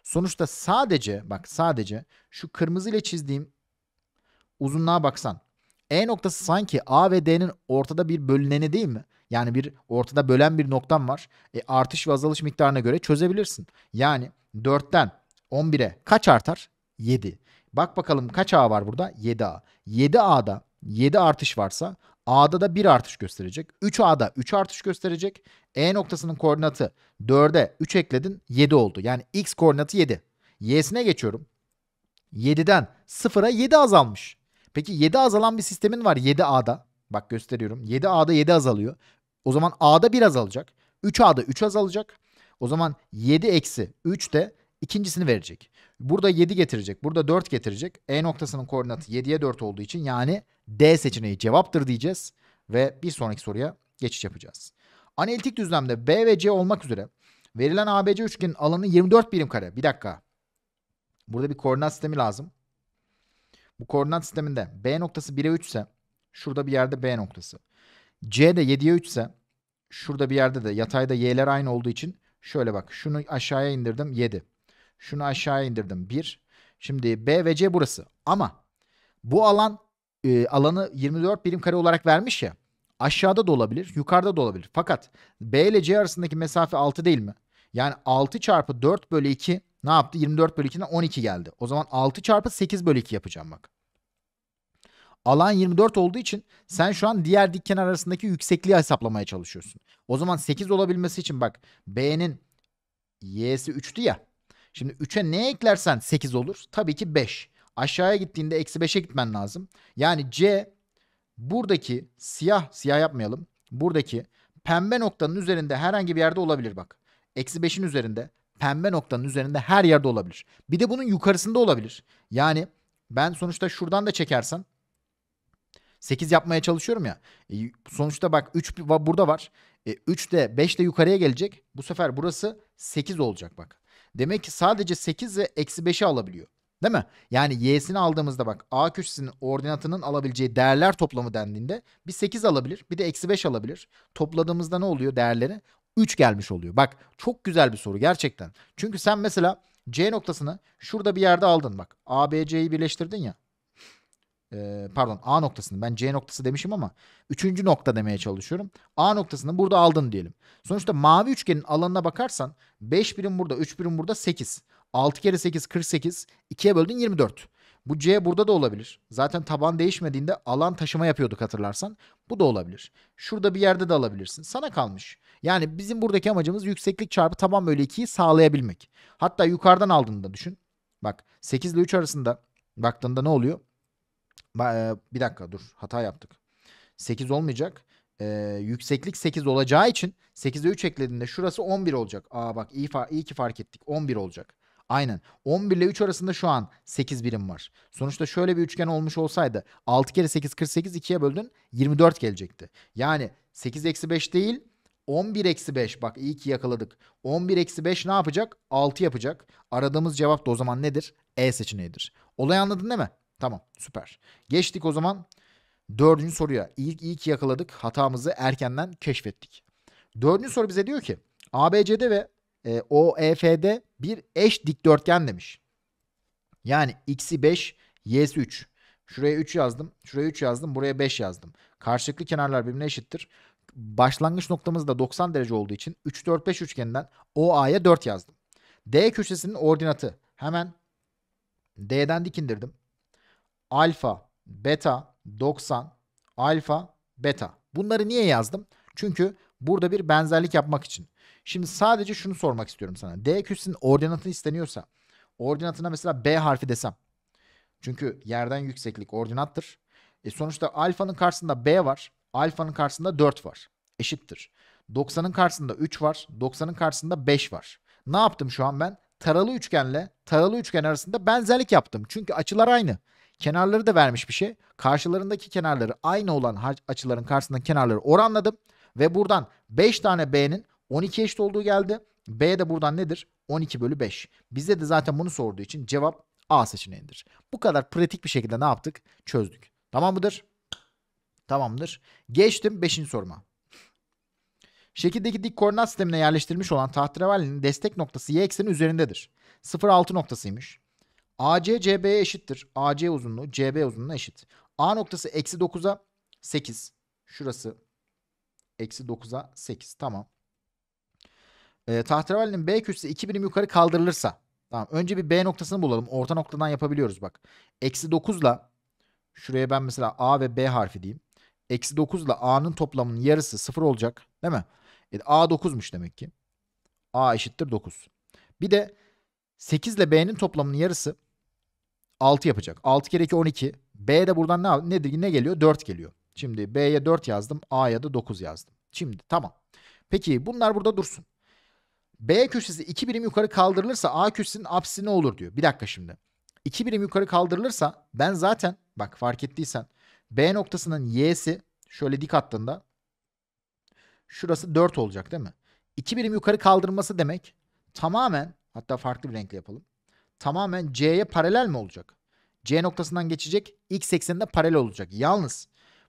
S1: Sonuçta sadece bak sadece şu kırmızı ile çizdiğim uzunluğa baksan. E noktası sanki A ve D'nin ortada bir bölüneni değil mi? Yani bir ortada bölen bir noktam var. E, artış ve azalış miktarına göre çözebilirsin. Yani 4'ten 11'e kaç artar? 7. Bak bakalım kaç A var burada? 7A. 7A'da 7 artış varsa A'da da 1 artış gösterecek. 3A'da 3 artış gösterecek. E noktasının koordinatı 4'e 3 ekledin 7 oldu. Yani X koordinatı 7. Y'sine geçiyorum. 7'den 0'a 7 azalmış. Peki 7 azalan bir sistemin var 7A'da. Bak gösteriyorum. 7A'da 7 azalıyor. O zaman A'da 1 azalacak. 3A'da 3 azalacak. O zaman 7 eksi 3 de ikincisini verecek. Burada 7 getirecek. Burada 4 getirecek. E noktasının koordinatı 7'ye 4 olduğu için yani D seçeneği cevaptır diyeceğiz. Ve bir sonraki soruya geçiş yapacağız. Analitik düzlemde B ve C olmak üzere verilen ABC üçgenin alanı 24 birim kare. Bir dakika. Burada bir koordinat sistemi lazım. Bu koordinat sisteminde B noktası 1'e 3 ise şurada bir yerde B noktası. C de 7'ye 3 ise şurada bir yerde de yatayda y'ler aynı olduğu için şöyle bak şunu aşağıya indirdim 7. Şunu aşağıya indirdim 1. Şimdi B ve C burası ama bu alan e, alanı 24 birim kare olarak vermiş ya. Aşağıda da olabilir, yukarıda da olabilir. Fakat B ile C arasındaki mesafe 6 değil mi? Yani 6 çarpı 4 bölü 2 ne yaptı? 24 bölü 2'den 12 geldi. O zaman 6 çarpı 8 bölü 2 yapacağım bak. Alan 24 olduğu için sen şu an diğer dikgen arasındaki yüksekliği hesaplamaya çalışıyorsun. O zaman 8 olabilmesi için bak B'nin y'si 3'tü ya. Şimdi 3'e ne eklersen 8 olur? Tabii ki 5. Aşağıya gittiğinde eksi 5'e gitmen lazım. Yani C buradaki siyah siyah yapmayalım. Buradaki pembe noktanın üzerinde herhangi bir yerde olabilir bak. Eksi 5'in üzerinde pembe noktanın üzerinde her yerde olabilir. Bir de bunun yukarısında olabilir. Yani ben sonuçta şuradan da çekersen 8 yapmaya çalışıyorum ya. E, sonuçta bak 3 burada var. E, 3 de 5 de yukarıya gelecek. Bu sefer burası 8 olacak bak. Demek ki sadece 8 ve eksi 5'i alabiliyor. Değil mi? Yani y'sini aldığımızda bak a köşesinin ordinatının alabileceği değerler toplamı dendiğinde bir 8 alabilir bir de eksi 5 alabilir. Topladığımızda ne oluyor değerleri? 3 gelmiş oluyor. Bak çok güzel bir soru gerçekten. Çünkü sen mesela C noktasını şurada bir yerde aldın bak. A, B, C'yi birleştirdin ya. Ee, pardon A noktasını ben C noktası demişim ama üçüncü nokta demeye çalışıyorum. A noktasını burada aldın diyelim. Sonuçta mavi üçgenin alanına bakarsan 5 birim burada 3 birim burada 8. 6 kere 8 48 2'ye böldün 24. Bu C burada da olabilir. Zaten taban değişmediğinde alan taşıma yapıyorduk hatırlarsan. Bu da olabilir. Şurada bir yerde de alabilirsin. Sana kalmış. Yani bizim buradaki amacımız yükseklik çarpı taban bölü 2'yi sağlayabilmek. Hatta yukarıdan aldığını da düşün. Bak 8 ile 3 arasında baktığında ne oluyor? E, bir dakika dur hata yaptık. 8 olmayacak. Ee, yükseklik 8 olacağı için 8'e 3 eklediğinde şurası 11 olacak. Aa bak iyi, iyi ki fark ettik. 11 olacak. Aynen. 11 ile 3 arasında şu an 8 birim var. Sonuçta şöyle bir üçgen olmuş olsaydı 6 kere 8 48 2'ye böldün 24 gelecekti. Yani 8 eksi 5 değil 11 eksi 5 bak iyi ki yakaladık. 11 eksi 5 ne yapacak? 6 yapacak. Aradığımız cevap da o zaman nedir? E seçeneğidir. Olayı anladın değil mi? Tamam süper. Geçtik o zaman dördüncü soruya. İlk ilk yakaladık hatamızı erkenden keşfettik. Dördüncü soru bize diyor ki ABCD ve e, OEF'de bir eş dikdörtgen demiş. Yani x'i 5, y'si 3. Şuraya 3 yazdım, şuraya 3 yazdım, buraya 5 yazdım. Karşılıklı kenarlar birbirine eşittir. Başlangıç noktamız da 90 derece olduğu için 3 4 5 üçgeninden OA'ya 4 yazdım. D köşesinin ordinatı hemen D'den dikindirdim alfa, beta, 90, alfa, beta. Bunları niye yazdım? Çünkü burada bir benzerlik yapmak için. Şimdi sadece şunu sormak istiyorum sana. D küsünün ordinatını isteniyorsa ordinatına mesela B harfi desem. Çünkü yerden yükseklik ordinattır. E sonuçta alfanın karşısında B var. Alfanın karşısında 4 var. Eşittir. 90'ın karşısında 3 var. 90'ın karşısında 5 var. Ne yaptım şu an ben? Taralı üçgenle taralı üçgen arasında benzerlik yaptım. Çünkü açılar aynı. Kenarları da vermiş bir şey. Karşılarındaki kenarları aynı olan açıların karşısındaki kenarları oranladım. Ve buradan 5 tane B'nin 12 eşit olduğu geldi. B de buradan nedir? 12 bölü 5. Bizde de zaten bunu sorduğu için cevap A seçeneğidir. Bu kadar pratik bir şekilde ne yaptık? Çözdük. Tamam mıdır? Tamamdır. Geçtim 5. soruma. Şekildeki dik koordinat sistemine yerleştirilmiş olan tahterevalinin destek noktası y ekseni üzerindedir. 0,6 noktasıymış. AC CB'ye eşittir. AC uzunluğu CB uzunluğuna eşit. A noktası eksi 9'a 8. Şurası eksi 9'a 8. Tamam. E, ee, Tahterevali'nin B köşesi 2 birim yukarı kaldırılırsa. Tamam. Önce bir B noktasını bulalım. Orta noktadan yapabiliyoruz bak. Eksi 9 ile şuraya ben mesela A ve B harfi diyeyim. Eksi 9 ile A'nın toplamının yarısı 0 olacak. Değil mi? E, A 9'muş demek ki. A eşittir 9. Bir de 8 ile B'nin toplamının yarısı 6 yapacak. 6 kere 2 12. B de buradan ne, nedir, ne geliyor? 4 geliyor. Şimdi B'ye 4 yazdım. A'ya da 9 yazdım. Şimdi tamam. Peki bunlar burada dursun. B köşesi 2 birim yukarı kaldırılırsa A köşesinin apsisi ne olur diyor. Bir dakika şimdi. 2 birim yukarı kaldırılırsa ben zaten bak fark ettiysen B noktasının y'si şöyle dik attığında şurası 4 olacak değil mi? 2 birim yukarı kaldırılması demek tamamen hatta farklı bir renkle yapalım tamamen C'ye paralel mi olacak? C noktasından geçecek. X ekseninde paralel olacak. Yalnız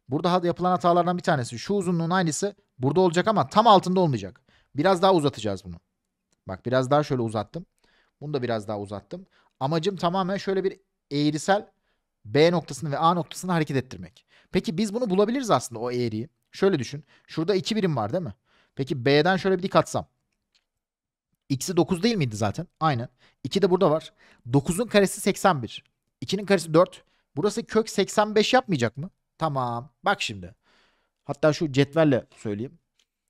S1: burada yapılan hatalardan bir tanesi şu uzunluğun aynısı burada olacak ama tam altında olmayacak. Biraz daha uzatacağız bunu. Bak biraz daha şöyle uzattım. Bunu da biraz daha uzattım. Amacım tamamen şöyle bir eğrisel B noktasını ve A noktasını hareket ettirmek. Peki biz bunu bulabiliriz aslında o eğriyi. Şöyle düşün. Şurada 2 birim var değil mi? Peki B'den şöyle bir dik atsam. X'i 9 değil miydi zaten? Aynen. 2 de burada var. 9'un karesi 81. 2'nin karesi 4. Burası kök 85 yapmayacak mı? Tamam. Bak şimdi. Hatta şu cetvelle söyleyeyim.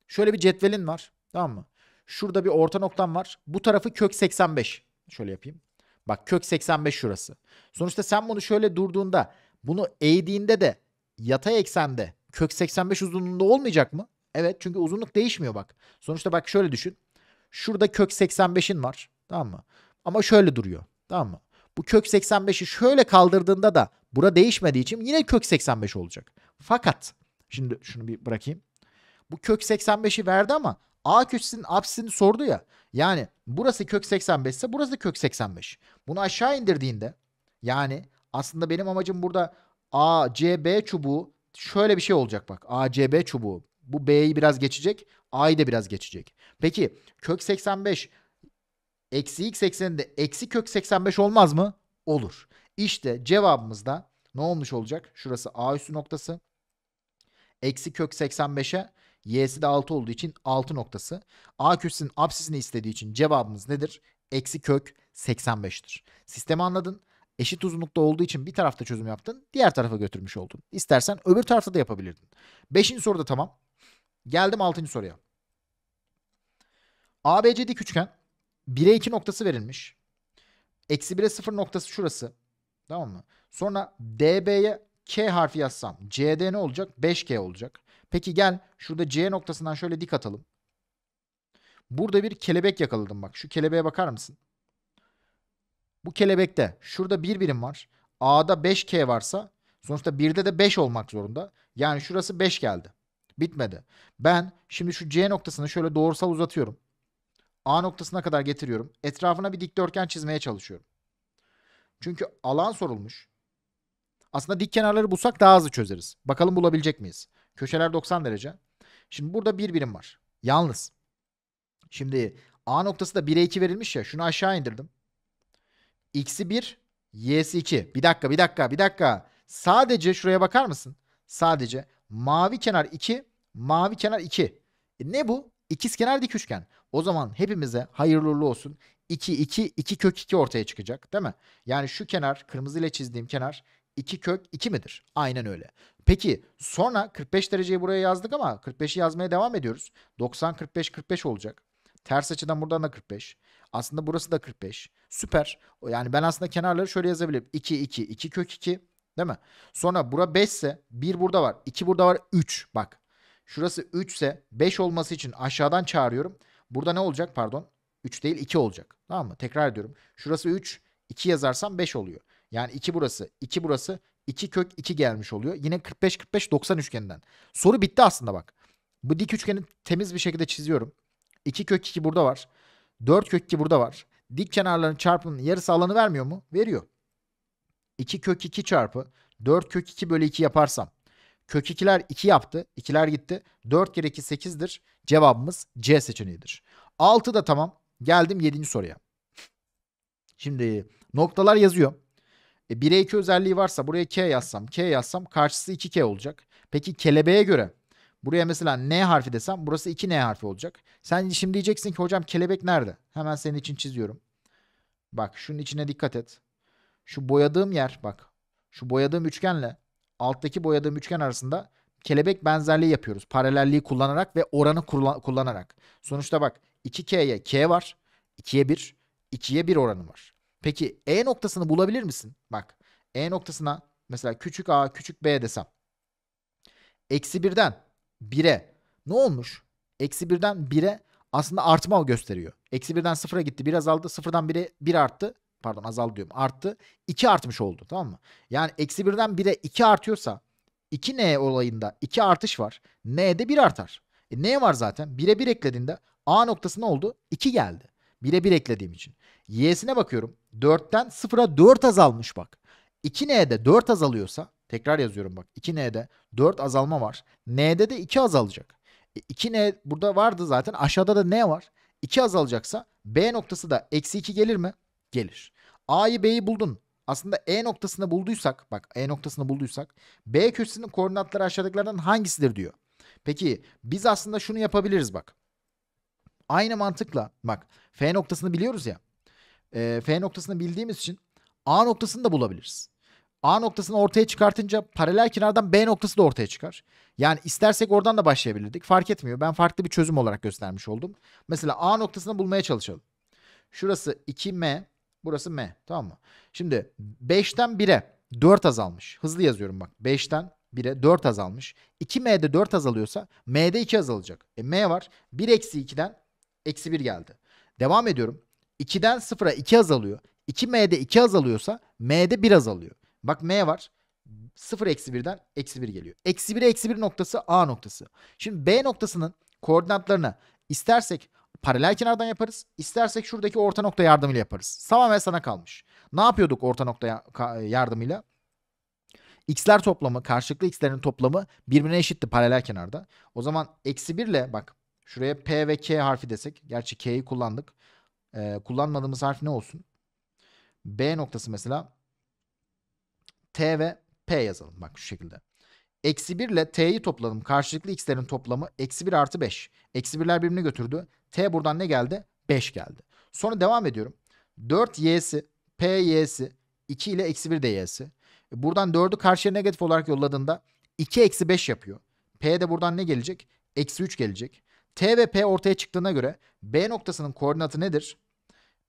S1: Şöyle bir cetvelin var. Tamam mı? Şurada bir orta noktam var. Bu tarafı kök 85. Şöyle yapayım. Bak kök 85 şurası. Sonuçta sen bunu şöyle durduğunda bunu eğdiğinde de yatay eksende kök 85 uzunluğunda olmayacak mı? Evet çünkü uzunluk değişmiyor bak. Sonuçta bak şöyle düşün. Şurada kök 85'in var. Tamam mı? Ama şöyle duruyor. Tamam mı? Bu kök 85'i şöyle kaldırdığında da bura değişmediği için yine kök 85 olacak. Fakat şimdi şunu bir bırakayım. Bu kök 85'i verdi ama A köşesinin apsisini sordu ya. Yani burası kök 85 ise burası kök 85. Bunu aşağı indirdiğinde yani aslında benim amacım burada a, c, b çubuğu şöyle bir şey olacak bak. A, c, b çubuğu. Bu B'yi biraz geçecek. A'yı da biraz geçecek. Peki kök 85 eksi x ekseninde eksi kök 85 olmaz mı? Olur. İşte cevabımızda ne olmuş olacak? Şurası a üstü noktası. Eksi kök 85'e y'si de 6 olduğu için 6 noktası. A kürsünün apsisini istediği için cevabımız nedir? Eksi kök 85'tir. Sistemi anladın. Eşit uzunlukta olduğu için bir tarafta çözüm yaptın. Diğer tarafa götürmüş oldun. İstersen öbür tarafta da yapabilirdin. Beşinci soruda tamam. Geldim altıncı soruya. ABC dik üçgen 1'e 2 noktası verilmiş. Eksi 1'e 0 noktası şurası. Tamam mı? Sonra DB'ye K harfi yazsam CD ne olacak? 5K olacak. Peki gel şurada C noktasından şöyle dik atalım. Burada bir kelebek yakaladım bak. Şu kelebeğe bakar mısın? Bu kelebekte şurada bir birim var. A'da 5K varsa sonuçta 1'de de 5 olmak zorunda. Yani şurası 5 geldi. Bitmedi. Ben şimdi şu C noktasını şöyle doğrusal uzatıyorum. A noktasına kadar getiriyorum. Etrafına bir dikdörtgen çizmeye çalışıyorum. Çünkü alan sorulmuş. Aslında dik kenarları bulsak daha hızlı çözeriz. Bakalım bulabilecek miyiz? Köşeler 90 derece. Şimdi burada bir birim var. Yalnız. Şimdi A noktası da 1'e 2 verilmiş ya. Şunu aşağı indirdim. X'i 1, Y'si 2. Bir dakika, bir dakika, bir dakika. Sadece şuraya bakar mısın? Sadece mavi kenar 2, mavi kenar 2. E ne bu? İkiz kenar dik üçgen. O zaman hepimize hayırlı olsun. 2 2 2 kök 2 ortaya çıkacak değil mi? Yani şu kenar kırmızı ile çizdiğim kenar 2 kök 2 midir? Aynen öyle. Peki sonra 45 dereceyi buraya yazdık ama 45'i yazmaya devam ediyoruz. 90 45 45 olacak. Ters açıdan buradan da 45. Aslında burası da 45. Süper. Yani ben aslında kenarları şöyle yazabilirim. 2 2 2 kök 2 değil mi? Sonra bura 5 ise 1 burada var. 2 burada var. 3 bak. Şurası 3 ise 5 olması için aşağıdan çağırıyorum. Burada ne olacak pardon? 3 değil 2 olacak. Tamam mı? Tekrar ediyorum. Şurası 3. 2 yazarsam 5 oluyor. Yani 2 burası. 2 burası. 2 kök 2 gelmiş oluyor. Yine 45 45 90 üçgeninden. Soru bitti aslında bak. Bu dik üçgeni temiz bir şekilde çiziyorum. 2 kök 2 burada var. 4 kök 2 burada var. Dik kenarların çarpımının yarısı alanı vermiyor mu? Veriyor. 2 kök 2 çarpı 4 kök 2 bölü 2 yaparsam Kök 2'ler 2 yaptı. 2'ler gitti. 4 kere 2 8'dir. Cevabımız C seçeneğidir. 6 da tamam. Geldim 7. soruya. Şimdi noktalar yazıyor. E, 1'e 2 özelliği varsa buraya K yazsam, K yazsam karşısı 2K olacak. Peki kelebeğe göre buraya mesela N harfi desem burası 2N harfi olacak. Sen şimdi diyeceksin ki hocam kelebek nerede? Hemen senin için çiziyorum. Bak şunun içine dikkat et. Şu boyadığım yer bak. Şu boyadığım üçgenle alttaki boyadığım üçgen arasında kelebek benzerliği yapıyoruz. Paralelliği kullanarak ve oranı kullanarak. Sonuçta bak 2K'ye K var. 2'ye 1. 2'ye 1 oranı var. Peki E noktasını bulabilir misin? Bak E noktasına mesela küçük A küçük B desem. Eksi 1'den 1'e ne olmuş? Eksi 1'den 1'e aslında artma gösteriyor. Eksi 1'den 0'a gitti. 1 azaldı. 0'dan 1'e 1 arttı pardon azal diyorum arttı. 2 artmış oldu tamam mı? Yani eksi 1'den 1'e 2 artıyorsa 2n olayında 2 artış var. n'de 1 artar. E, n var zaten 1'e 1 eklediğinde a noktası ne oldu? 2 geldi. 1'e 1 eklediğim için. y'sine bakıyorum 4'ten 0'a 4 azalmış bak. 2n'de 4 azalıyorsa tekrar yazıyorum bak 2n'de 4 azalma var. n'de de 2 azalacak. E, 2n burada vardı zaten aşağıda da n var. 2 azalacaksa B noktası da eksi 2 gelir mi? gelir. A'yı B'yi buldun. Aslında E noktasını bulduysak bak E noktasını bulduysak B köşesinin koordinatları aşağıdakilerden hangisidir diyor. Peki biz aslında şunu yapabiliriz bak. Aynı mantıkla bak F noktasını biliyoruz ya. E, F noktasını bildiğimiz için A noktasını da bulabiliriz. A noktasını ortaya çıkartınca paralel kenardan B noktası da ortaya çıkar. Yani istersek oradan da başlayabilirdik. Fark etmiyor. Ben farklı bir çözüm olarak göstermiş oldum. Mesela A noktasını bulmaya çalışalım. Şurası 2M Burası M. Tamam mı? Şimdi 5'ten 1'e 4 azalmış. Hızlı yazıyorum bak. 5'ten 1'e 4 azalmış. 2M'de 4 azalıyorsa M'de 2 azalacak. E, M var. 1 eksi 2'den eksi 1 geldi. Devam ediyorum. 2'den 0'a 2 azalıyor. 2M'de 2 azalıyorsa M'de 1 azalıyor. Bak M var. 0 eksi 1'den eksi 1 geliyor. Eksi 1'e eksi 1 noktası A noktası. Şimdi B noktasının koordinatlarını istersek paralel kenardan yaparız. İstersek şuradaki orta nokta yardımıyla yaparız. Tamamen sana kalmış. Ne yapıyorduk orta nokta e, yardımıyla? X'ler toplamı, karşılıklı X'lerin toplamı birbirine eşitti paralel kenarda. O zaman eksi 1 ile bak şuraya P ve K harfi desek. Gerçi K'yi kullandık. Ee, kullanmadığımız harf ne olsun? B noktası mesela T ve P yazalım bak şu şekilde. Eksi 1 ile t'yi topladım. Karşılıklı x'lerin toplamı eksi 1 artı 5. Eksi 1'ler birbirini götürdü. t buradan ne geldi? 5 geldi. Sonra devam ediyorum. 4y'si, py'si, 2 ile eksi 1 de y'si. E, buradan 4'ü karşıya negatif olarak yolladığında 2 eksi 5 yapıyor. P de buradan ne gelecek? Eksi 3 gelecek. T ve P ortaya çıktığına göre B noktasının koordinatı nedir?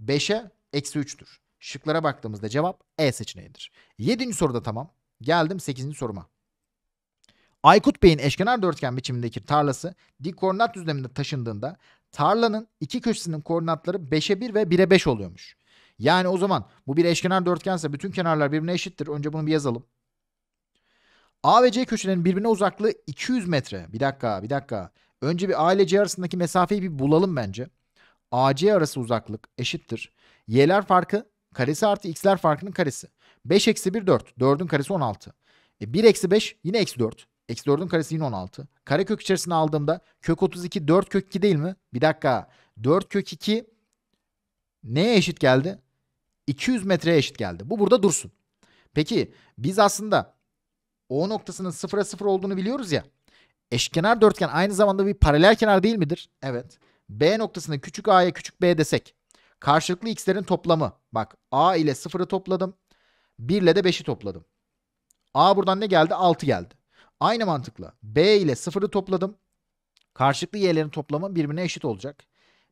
S1: 5'e eksi 3'tür. Şıklara baktığımızda cevap E seçeneğidir. 7. soruda tamam. Geldim 8. soruma. Aykut Bey'in eşkenar dörtgen biçimindeki tarlası dik koordinat düzleminde taşındığında tarlanın iki köşesinin koordinatları 5'e 1 ve 1'e 5 oluyormuş. Yani o zaman bu bir eşkenar dörtgense bütün kenarlar birbirine eşittir. Önce bunu bir yazalım. A ve C köşelerinin birbirine uzaklığı 200 metre. Bir dakika bir dakika. Önce bir A ile C arasındaki mesafeyi bir bulalım bence. AC arası uzaklık eşittir. Y'ler farkı karesi artı x'ler farkının karesi. 5 eksi 1 4. 4'ün karesi 16. E 1 eksi 5 yine eksi 4. Eksi 4'ün karesi yine 16. Kare kök içerisine aldığımda kök 32 4 kök 2 değil mi? Bir dakika. 4 kök 2 neye eşit geldi? 200 metreye eşit geldi. Bu burada dursun. Peki biz aslında O noktasının sıfıra sıfır olduğunu biliyoruz ya. Eşkenar dörtgen aynı zamanda bir paralel kenar değil midir? Evet. B noktasını küçük a'ya küçük b desek. Karşılıklı x'lerin toplamı. Bak a ile sıfırı topladım. 1 ile de 5'i topladım. a buradan ne geldi? 6 geldi. Aynı mantıkla B ile 0'ı topladım. Karşılıklı y'lerin toplamı birbirine eşit olacak.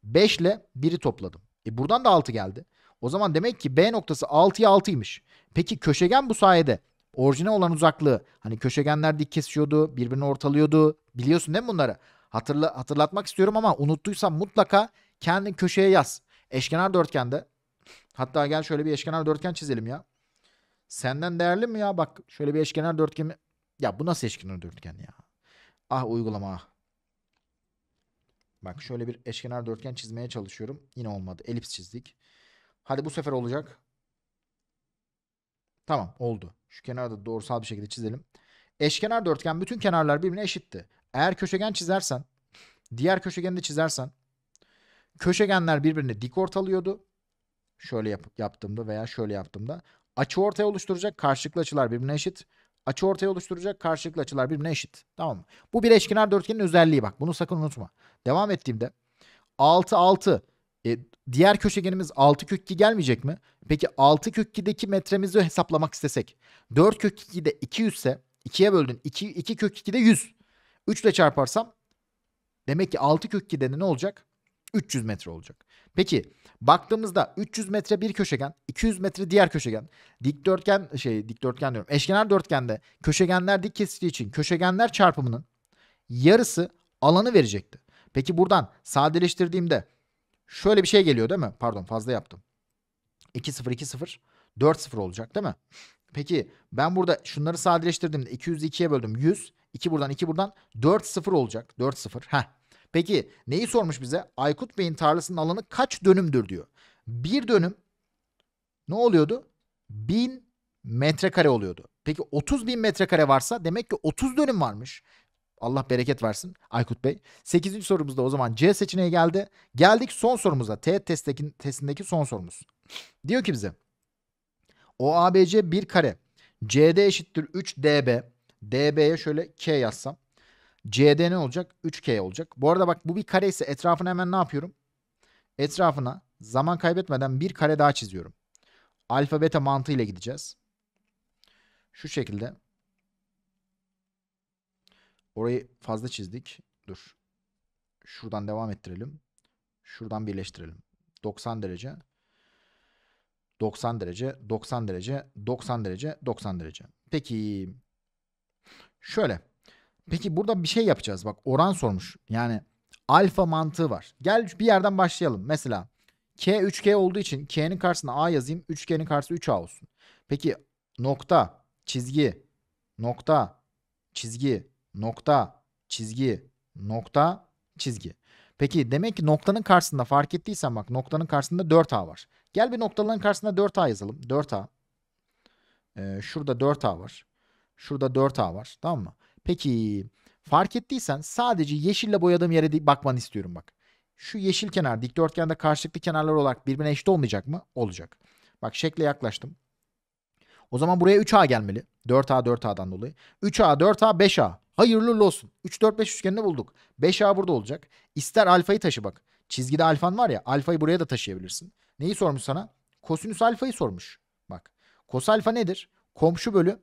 S1: 5 ile 1'i topladım. E buradan da 6 geldi. O zaman demek ki B noktası 6'ya 6'ymış. Peki köşegen bu sayede orijine olan uzaklığı hani köşegenler dik kesiyordu, birbirini ortalıyordu. Biliyorsun değil mi bunları? Hatırla, hatırlatmak istiyorum ama unuttuysam mutlaka kendin köşeye yaz. Eşkenar dörtgende hatta gel şöyle bir eşkenar dörtgen çizelim ya. Senden değerli mi ya? Bak şöyle bir eşkenar dörtgeni ya bu nasıl eşkenar dörtgen ya? Ah uygulama ah. Bak şöyle bir eşkenar dörtgen çizmeye çalışıyorum. Yine olmadı. Elips çizdik. Hadi bu sefer olacak. Tamam oldu. Şu kenarı da doğrusal bir şekilde çizelim. Eşkenar dörtgen bütün kenarlar birbirine eşitti. Eğer köşegen çizersen diğer köşegeni de çizersen köşegenler birbirine dik ortalıyordu. Şöyle yap yaptığımda veya şöyle yaptığımda açı ortaya oluşturacak. Karşılıklı açılar birbirine eşit açı ortaya oluşturacak. Karşılıklı açılar birbirine eşit. Tamam mı? Bu bir eşkenar dörtgenin özelliği bak. Bunu sakın unutma. Devam ettiğimde 6 6 e, diğer köşegenimiz 6 kök 2 gelmeyecek mi? Peki 6 kök 2'deki metremizi hesaplamak istesek 4 kök 2'de 200 ise 2'ye böldün 2, 2 kök 2'de 100. 3 ile çarparsam demek ki 6 kök 2'de ne olacak? 300 metre olacak. Peki baktığımızda 300 metre bir köşegen, 200 metre diğer köşegen. Dikdörtgen şey dikdörtgen diyorum. Eşkenar dörtgende köşegenler dik kestiği için köşegenler çarpımının yarısı alanı verecekti. Peki buradan sadeleştirdiğimde şöyle bir şey geliyor değil mi? Pardon fazla yaptım. 2 0 2 0 4 0 olacak değil mi? Peki ben burada şunları sadeleştirdiğimde 200'ü böldüm 100. 2 buradan 2 buradan 4 0 olacak. 4 0. Heh Peki neyi sormuş bize? Aykut Bey'in tarlasının alanı kaç dönümdür diyor. Bir dönüm ne oluyordu? Bin metrekare oluyordu. Peki 30 bin metrekare varsa demek ki 30 dönüm varmış. Allah bereket versin Aykut Bey. 8. sorumuzda o zaman C seçeneği geldi. Geldik son sorumuza. T testteki, testindeki son sorumuz. Diyor ki bize. OABC bir kare. CD eşittir 3 DB. DB'ye şöyle K yazsam. CD ne olacak? 3K olacak. Bu arada bak bu bir kare ise etrafına hemen ne yapıyorum? Etrafına zaman kaybetmeden bir kare daha çiziyorum. Alfa beta mantığıyla gideceğiz. Şu şekilde. Orayı fazla çizdik. Dur. Şuradan devam ettirelim. Şuradan birleştirelim. 90 derece. 90 derece, 90 derece, 90 derece, 90 derece. Peki. Şöyle. Peki burada bir şey yapacağız. Bak oran sormuş. Yani alfa mantığı var. Gel bir yerden başlayalım. Mesela K 3K olduğu için K'nin karşısına A yazayım. 3K'nin karşısı 3A olsun. Peki nokta, çizgi, nokta, çizgi, nokta, çizgi, nokta, çizgi. Peki demek ki noktanın karşısında fark ettiysen bak noktanın karşısında 4A var. Gel bir noktaların karşısında 4A yazalım. 4A. Ee, şurada 4A var. Şurada 4A var. Tamam mı? Peki fark ettiysen sadece yeşille boyadığım yere bakmanı istiyorum bak. Şu yeşil kenar dikdörtgende karşılıklı kenarlar olarak birbirine eşit olmayacak mı? Olacak. Bak şekle yaklaştım. O zaman buraya 3A gelmeli. 4A 4A'dan dolayı. 3A 4A 5A. Hayırlı olsun. 3 4 5 üçgenini bulduk. 5A burada olacak. İster alfayı taşı bak. Çizgide alfan var ya alfayı buraya da taşıyabilirsin. Neyi sormuş sana? Kosinüs alfayı sormuş. Bak. Kos alfa nedir? Komşu bölü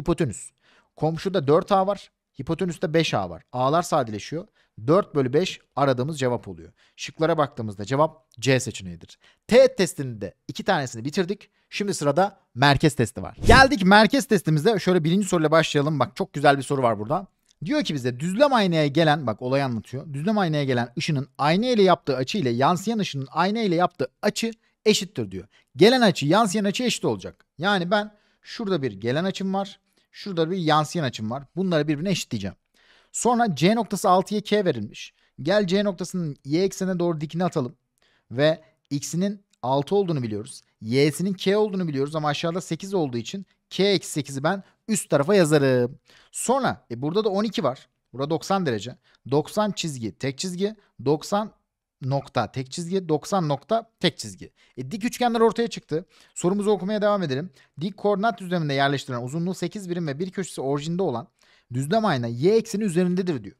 S1: hipotenüs. Komşuda 4A var. Hipotenüste 5A var. A'lar sadeleşiyor. 4 bölü 5 aradığımız cevap oluyor. Şıklara baktığımızda cevap C seçeneğidir. Teğet testinde iki tanesini bitirdik. Şimdi sırada merkez testi var. Geldik merkez testimizde. Şöyle birinci soruyla başlayalım. Bak çok güzel bir soru var burada. Diyor ki bize düzlem aynaya gelen bak olay anlatıyor. Düzlem aynaya gelen ışının ayna ile yaptığı açı ile yansıyan ışının ayna ile yaptığı açı eşittir diyor. Gelen açı yansıyan açı eşit olacak. Yani ben şurada bir gelen açım var. Şurada bir yansıyan açım var. Bunları birbirine eşitleyeceğim. Sonra C noktası 6'ya K verilmiş. Gel C noktasının Y eksenine doğru dikini atalım. Ve X'inin 6 olduğunu biliyoruz. Y'sinin K olduğunu biliyoruz ama aşağıda 8 olduğu için K eksi 8'i ben üst tarafa yazarım. Sonra e, burada da 12 var. Burada 90 derece. 90 çizgi tek çizgi. 90 nokta tek çizgi 90 nokta tek çizgi. E, dik üçgenler ortaya çıktı. Sorumuzu okumaya devam edelim. Dik koordinat düzleminde yerleştirilen uzunluğu 8 birim ve bir köşesi orijinde olan düzlem ayna y ekseni üzerindedir diyor.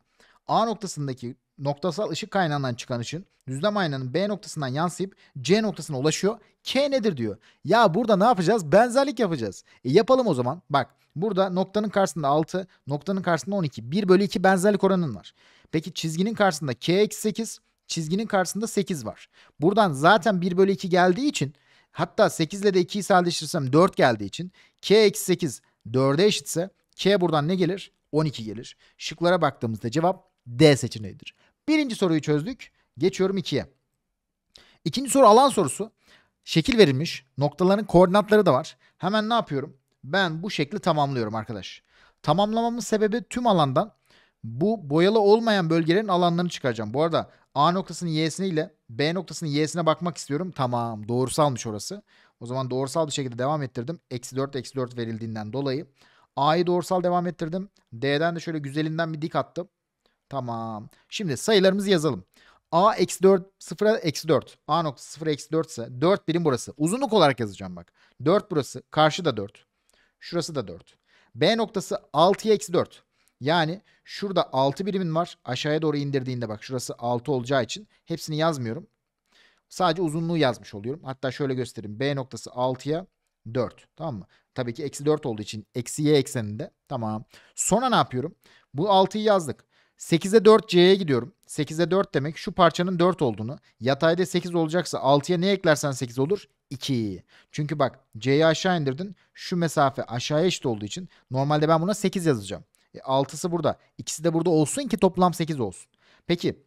S1: A noktasındaki noktasal ışık kaynağından çıkan ışın düzlem aynanın B noktasından yansıyıp C noktasına ulaşıyor. K nedir diyor. Ya burada ne yapacağız? Benzerlik yapacağız. E yapalım o zaman. Bak burada noktanın karşısında 6, noktanın karşısında 12. 1 bölü 2 benzerlik oranın var. Peki çizginin karşısında K eksi 8, çizginin karşısında 8 var. Buradan zaten 1 bölü 2 geldiği için hatta 8 ile de 2'yi sadeleştirirsem 4 geldiği için k eksi 8 4'e eşitse k buradan ne gelir? 12 gelir. Şıklara baktığımızda cevap D seçeneğidir. Birinci soruyu çözdük. Geçiyorum 2'ye. İkinci soru alan sorusu. Şekil verilmiş. Noktaların koordinatları da var. Hemen ne yapıyorum? Ben bu şekli tamamlıyorum arkadaş. Tamamlamamın sebebi tüm alandan bu boyalı olmayan bölgelerin alanlarını çıkaracağım. Bu arada A noktasının y'sine ile B noktasının y'sine bakmak istiyorum. Tamam doğrusalmış orası. O zaman doğrusal bir şekilde devam ettirdim. Eksi 4 eksi 4 verildiğinden dolayı. A'yı doğrusal devam ettirdim. D'den de şöyle güzelinden bir dik attım. Tamam. Şimdi sayılarımızı yazalım. A eksi 4 0'a eksi 4. A noktası 0 eksi 4 ise 4 birim burası. Uzunluk olarak yazacağım bak. 4 burası. Karşı da 4. Şurası da 4. B noktası 6 eksi 4. Yani şurada 6 birimin var. Aşağıya doğru indirdiğinde bak şurası 6 olacağı için hepsini yazmıyorum. Sadece uzunluğu yazmış oluyorum. Hatta şöyle göstereyim. B noktası 6'ya 4. Tamam mı? Tabii ki eksi 4 olduğu için eksi y ekseninde. Tamam. Sonra ne yapıyorum? Bu 6'yı yazdık. 8'e 4 c'ye gidiyorum. 8'e 4 demek şu parçanın 4 olduğunu. Yatayda 8 olacaksa 6'ya ne eklersen 8 olur? 2. Çünkü bak c'yi aşağı indirdin. Şu mesafe aşağıya eşit olduğu için normalde ben buna 8 yazacağım. E, 6'sı burada. İkisi de burada olsun ki toplam 8 olsun. Peki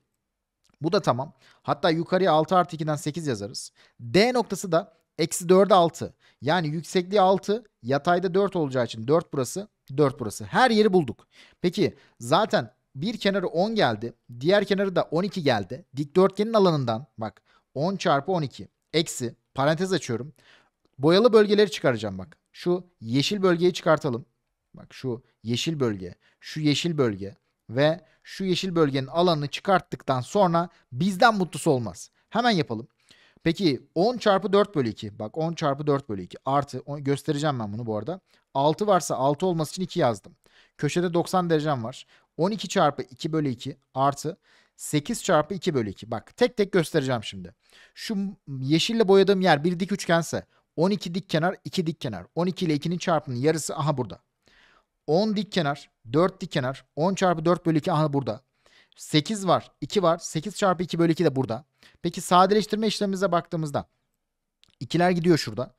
S1: bu da tamam. Hatta yukarıya 6 artı 2'den 8 yazarız. D noktası da eksi 4'e 6. Yani yüksekliği 6 yatayda 4 olacağı için 4 burası 4 burası. Her yeri bulduk. Peki zaten bir kenarı 10 geldi. Diğer kenarı da 12 geldi. Dikdörtgenin alanından bak 10 çarpı 12 eksi parantez açıyorum. Boyalı bölgeleri çıkaracağım bak. Şu yeşil bölgeyi çıkartalım. Bak şu yeşil bölge, şu yeşil bölge ve şu yeşil bölgenin alanını çıkarttıktan sonra bizden mutlusu olmaz. Hemen yapalım. Peki 10 çarpı 4 bölü 2. Bak 10 çarpı 4 bölü 2 artı göstereceğim ben bunu bu arada. 6 varsa 6 olması için 2 yazdım. Köşede 90 derecem var. 12 çarpı 2 bölü 2 artı 8 çarpı 2 bölü 2. Bak tek tek göstereceğim şimdi. Şu yeşille boyadığım yer bir dik üçgense 12 dik kenar 2 dik kenar. 12 ile 2'nin çarpımının yarısı aha burada. 10 dik kenar, 4 dik kenar, 10 çarpı 4 bölü 2 aha burada. 8 var, 2 var. 8 çarpı 2 bölü 2 de burada. Peki sadeleştirme işlemimize baktığımızda ikiler gidiyor şurada.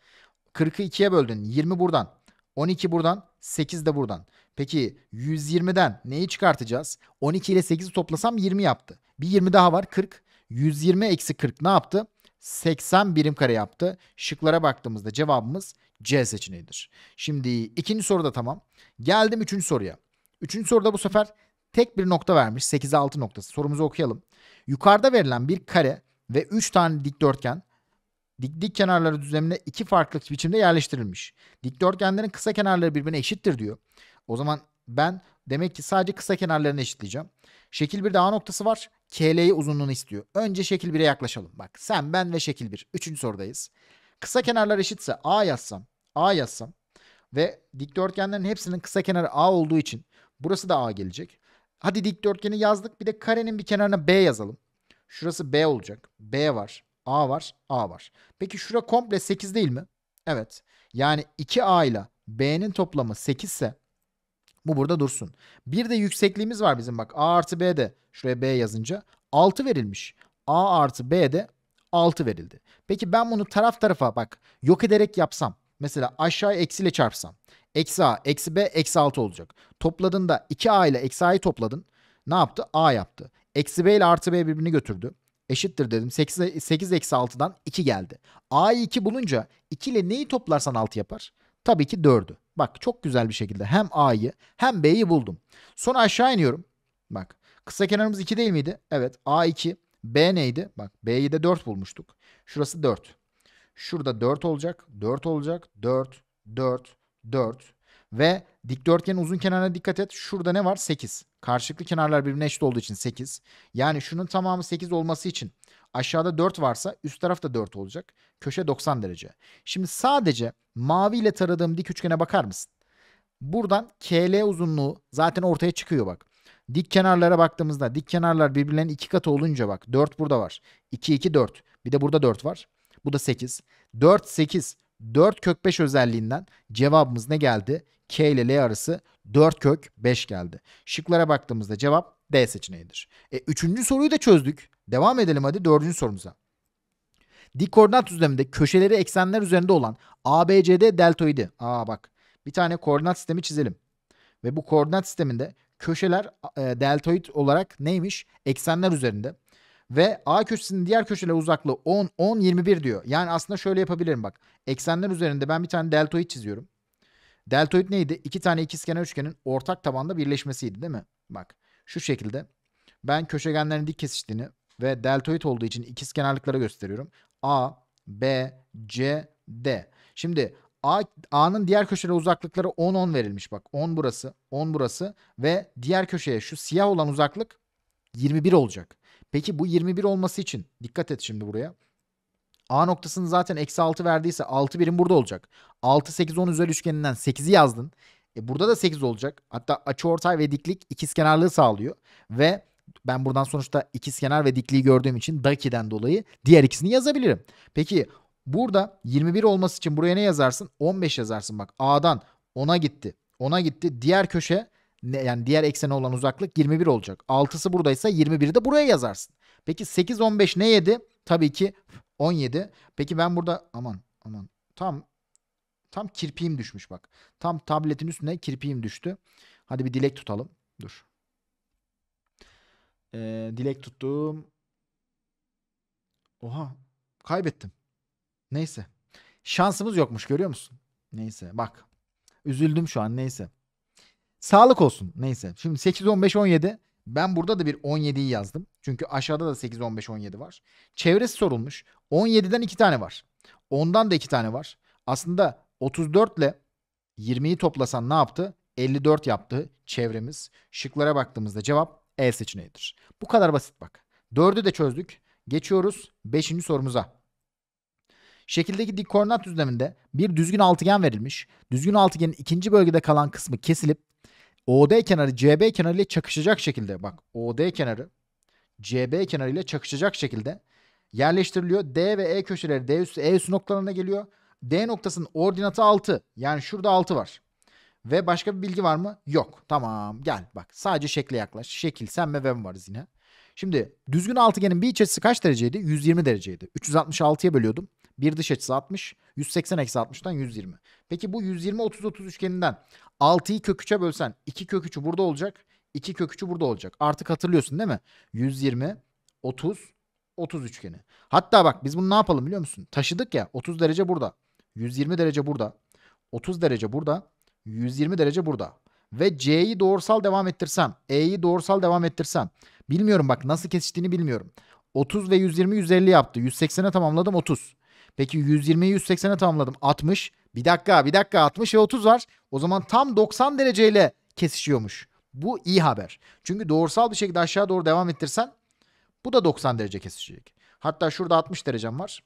S1: 40'ı 2'ye böldün. 20 buradan, 12 buradan, 8 de buradan. Peki 120'den neyi çıkartacağız? 12 ile 8'i toplasam 20 yaptı. Bir 20 daha var 40. 120 eksi 40 ne yaptı? 80 birim kare yaptı. Şıklara baktığımızda cevabımız C seçeneğidir. Şimdi ikinci soruda tamam. Geldim üçüncü soruya. Üçüncü soruda bu sefer tek bir nokta vermiş. 8'e 6 noktası. Sorumuzu okuyalım. Yukarıda verilen bir kare ve 3 tane dikdörtgen dik dik kenarları düzlemine iki farklı biçimde yerleştirilmiş. Dikdörtgenlerin kısa kenarları birbirine eşittir diyor. O zaman ben Demek ki sadece kısa kenarlarını eşitleyeceğim. Şekil 1'de A noktası var. KL'yi uzunluğunu istiyor. Önce şekil 1'e yaklaşalım. Bak sen ben ve şekil 1. Üçüncü sorudayız. Kısa kenarlar eşitse A yazsam. A yazsam. Ve dikdörtgenlerin hepsinin kısa kenarı A olduğu için burası da A gelecek. Hadi dikdörtgeni yazdık. Bir de karenin bir kenarına B yazalım. Şurası B olacak. B var. A var. A var. Peki şura komple 8 değil mi? Evet. Yani 2A ile B'nin toplamı 8 ise bu burada dursun. Bir de yüksekliğimiz var bizim bak. A artı B de şuraya B yazınca 6 verilmiş. A artı B de 6 verildi. Peki ben bunu taraf tarafa bak yok ederek yapsam. Mesela aşağı eksiyle çarpsam. Eksi A, eksi B, eksi 6 olacak. Topladığında 2A ile eksi A'yı topladın. Ne yaptı? A yaptı. Eksi B ile artı B birbirini götürdü. Eşittir dedim. 8, eksi 6'dan 2 geldi. A'yı 2 bulunca 2 ile neyi toplarsan 6 yapar? Tabii ki 4'ü. Bak çok güzel bir şekilde hem A'yı hem B'yi buldum. Sonra aşağı iniyorum. Bak kısa kenarımız 2 değil miydi? Evet A2. B neydi? Bak B'yi de 4 bulmuştuk. Şurası 4. Şurada 4 olacak. 4 olacak. 4. 4. 4. Ve dikdörtgenin uzun kenarına dikkat et. Şurada ne var? 8. Karşılıklı kenarlar birbirine eşit olduğu için 8. Yani şunun tamamı 8 olması için Aşağıda 4 varsa üst tarafta 4 olacak. Köşe 90 derece. Şimdi sadece mavi ile taradığım dik üçgene bakar mısın? Buradan KL uzunluğu zaten ortaya çıkıyor bak. Dik kenarlara baktığımızda dik kenarlar birbirlerinin iki katı olunca bak 4 burada var. 2 2 4. Bir de burada 4 var. Bu da 8. 4 8. 4 kök 5 özelliğinden cevabımız ne geldi? K ile L arası 4 kök 5 geldi. Şıklara baktığımızda cevap D seçeneğidir. E, üçüncü soruyu da çözdük. Devam edelim hadi dördüncü sorumuza. Dik koordinat düzleminde köşeleri eksenler üzerinde olan ABCD deltoidi. Aa bak bir tane koordinat sistemi çizelim. Ve bu koordinat sisteminde köşeler e, deltoid olarak neymiş? Eksenler üzerinde. Ve A köşesinin diğer köşeler uzaklığı 10, 10, 21 diyor. Yani aslında şöyle yapabilirim bak. Eksenler üzerinde ben bir tane deltoid çiziyorum. Deltoid neydi? İki tane ikizkenar üçgenin ortak tabanda birleşmesiydi değil mi? Bak şu şekilde ben köşegenlerin dik kesiştiğini ve deltoid olduğu için ikiz kenarlıklara gösteriyorum. A, B, C, D. Şimdi A'nın diğer köşelere uzaklıkları 10 10 verilmiş bak. 10 burası, 10 burası ve diğer köşeye şu siyah olan uzaklık 21 olacak. Peki bu 21 olması için dikkat et şimdi buraya. A noktasını zaten eksi 6 verdiyse 6 birim burada olacak. 6 8 10 üzeri üçgeninden 8'i yazdın. E burada da 8 olacak. Hatta açı ortay ve diklik ikiz kenarlığı sağlıyor. Ve ben buradan sonuçta kenar ve dikliği gördüğüm için daki'den dolayı diğer ikisini yazabilirim. Peki burada 21 olması için buraya ne yazarsın? 15 yazarsın bak. A'dan 10'a gitti. 10'a gitti. Diğer köşe yani diğer eksene olan uzaklık 21 olacak. 6'sı buradaysa 21'i de buraya yazarsın. Peki 8 15 ne yedi? Tabii ki 17. Peki ben burada aman aman tam tam kirpiğim düşmüş bak. Tam tabletin üstüne kirpiğim düştü. Hadi bir dilek tutalım. Dur. Ee, dilek tuttum. Oha kaybettim. Neyse. Şansımız yokmuş görüyor musun? Neyse bak. Üzüldüm şu an neyse. Sağlık olsun neyse. Şimdi 8 15 17 ben burada da bir 17'yi yazdım. Çünkü aşağıda da 8 15 17 var. Çevresi sorulmuş. 17'den 2 tane var. 10'dan da 2 tane var. Aslında 34 ile 20'yi toplasan ne yaptı? 54 yaptı çevremiz. Şıklara baktığımızda cevap e seçeneğidir. Bu kadar basit bak. 4'ü de çözdük. Geçiyoruz 5. sorumuza. Şekildeki dik koordinat düzleminde bir düzgün altıgen verilmiş. Düzgün altıgenin ikinci bölgede kalan kısmı kesilip OD kenarı CB kenarı ile çakışacak şekilde bak OD kenarı CB kenarı ile çakışacak şekilde yerleştiriliyor. D ve E köşeleri D üstü E üstü noktalarına geliyor. D noktasının ordinatı 6. Yani şurada 6 var. Ve başka bir bilgi var mı? Yok. Tamam gel bak sadece şekle yaklaş. Şekil sen ve ben varız yine. Şimdi düzgün altıgenin bir iç açısı kaç dereceydi? 120 dereceydi. 366'ya bölüyordum. Bir dış açısı 60. 180 eksi 60'tan 120. Peki bu 120 30 30 üçgeninden 6'yı kök 3'e bölsen 2 kök 3'ü burada olacak. 2 kök 3'ü burada olacak. Artık hatırlıyorsun değil mi? 120 30 30 üçgeni. Hatta bak biz bunu ne yapalım biliyor musun? Taşıdık ya 30 derece burada. 120 derece burada. 30 derece burada. 120 derece burada. Ve C'yi doğrusal devam ettirsem, E'yi doğrusal devam ettirsem. Bilmiyorum bak nasıl kesiştiğini bilmiyorum. 30 ve 120 150 yaptı. 180'e tamamladım 30. Peki 120'yi 180'e tamamladım 60. Bir dakika bir dakika 60 ve 30 var. O zaman tam 90 dereceyle kesişiyormuş. Bu iyi haber. Çünkü doğrusal bir şekilde aşağı doğru devam ettirsen bu da 90 derece kesişecek. Hatta şurada 60 derecem var.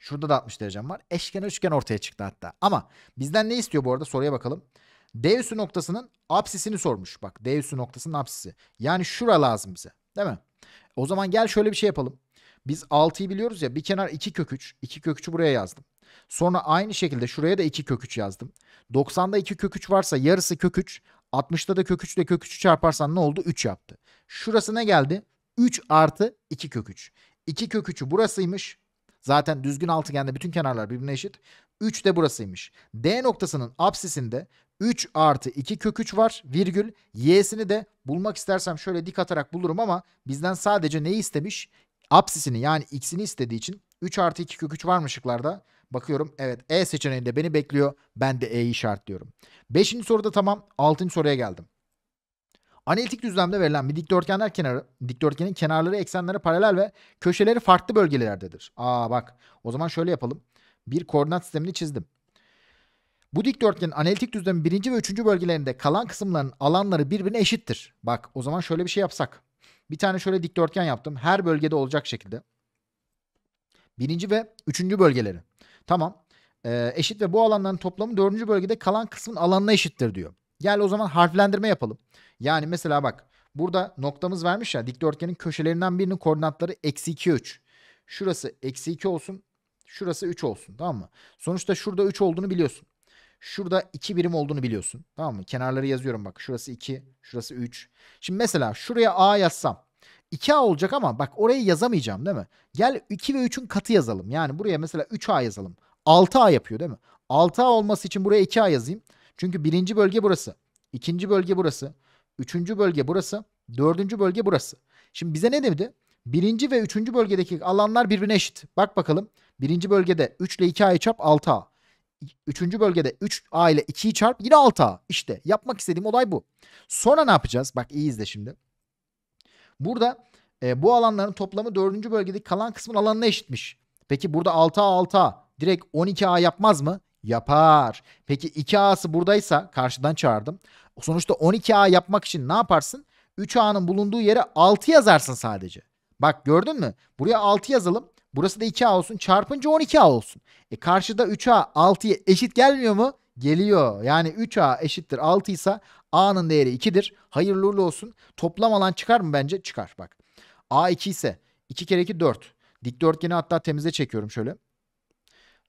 S1: Şurada da 60 derecem var. Eşkenar üçgen ortaya çıktı hatta. Ama bizden ne istiyor bu arada soruya bakalım. D üssü noktasının apsisini sormuş. Bak D üssü noktasının apsisi. Yani şura lazım bize. Değil mi? O zaman gel şöyle bir şey yapalım. Biz 6'yı biliyoruz ya bir kenar 2 kök 3. 2 kök 3'ü buraya yazdım. Sonra aynı şekilde şuraya da 2 kök 3 yazdım. 90'da 2 kök 3 varsa yarısı kök 3. 60'da da kök 3 ile kök 3'ü çarparsan ne oldu? 3 yaptı. Şurası ne geldi? 3 artı 2 kök 3. 2 kök 3'ü burasıymış. Zaten düzgün altıgende bütün kenarlar birbirine eşit. 3 de burasıymış. D noktasının absisinde 3 artı 2 kök 3 var virgül. Y'sini de bulmak istersem şöyle dik atarak bulurum ama bizden sadece neyi istemiş? Absisini yani x'ini istediği için 3 artı 2 kök 3 var mı şıklarda? Bakıyorum evet E seçeneğinde beni bekliyor. Ben de E'yi işaretliyorum. 5. soruda tamam 6. soruya geldim. Analitik düzlemde verilen bir dikdörtgenler kenarı, dikdörtgenin kenarları eksenlere paralel ve köşeleri farklı bölgelerdedir. Aa bak o zaman şöyle yapalım. Bir koordinat sistemini çizdim. Bu dikdörtgenin analitik düzlemi birinci ve üçüncü bölgelerinde kalan kısımların alanları birbirine eşittir. Bak o zaman şöyle bir şey yapsak. Bir tane şöyle dikdörtgen yaptım. Her bölgede olacak şekilde. Birinci ve üçüncü bölgeleri. Tamam. Ee, eşit ve bu alanların toplamı dördüncü bölgede kalan kısmın alanına eşittir diyor. Gel o zaman harflendirme yapalım. Yani mesela bak burada noktamız vermiş ya dikdörtgenin köşelerinden birinin koordinatları eksi 2 3. Şurası eksi 2 olsun. Şurası 3 olsun tamam mı? Sonuçta şurada 3 olduğunu biliyorsun. Şurada 2 birim olduğunu biliyorsun. Tamam mı? Kenarları yazıyorum bak. Şurası 2, şurası 3. Şimdi mesela şuraya A yazsam. 2A olacak ama bak orayı yazamayacağım değil mi? Gel 2 ve 3'ün katı yazalım. Yani buraya mesela 3A yazalım. 6A yapıyor değil mi? 6A olması için buraya 2A yazayım. Çünkü birinci bölge burası. ikinci bölge burası. Üçüncü bölge burası. Dördüncü bölge burası. Şimdi bize ne dedi? Birinci ve üçüncü bölgedeki alanlar birbirine eşit. Bak bakalım. Birinci bölgede 3 ile 2a'yı çarp 6a. Üçüncü bölgede 3a ile 2'yi çarp yine 6a. İşte yapmak istediğim olay bu. Sonra ne yapacağız? Bak iyi izle şimdi. Burada e, bu alanların toplamı dördüncü bölgedeki kalan kısmın alanına eşitmiş. Peki burada 6a 6a direkt 12a yapmaz mı? Yapar. Peki 2A'sı buradaysa karşıdan çağırdım. Sonuçta 12A yapmak için ne yaparsın? 3A'nın bulunduğu yere 6 yazarsın sadece. Bak gördün mü? Buraya 6 yazalım. Burası da 2A olsun. Çarpınca 12A olsun. E karşıda 3A 6'ya eşit gelmiyor mu? Geliyor. Yani 3A eşittir 6 ise A'nın değeri 2'dir. Hayırlı uğurlu olsun. Toplam alan çıkar mı bence? Çıkar bak. A 2 ise 2 kere 2 4. Dikdörtgeni hatta temize çekiyorum şöyle.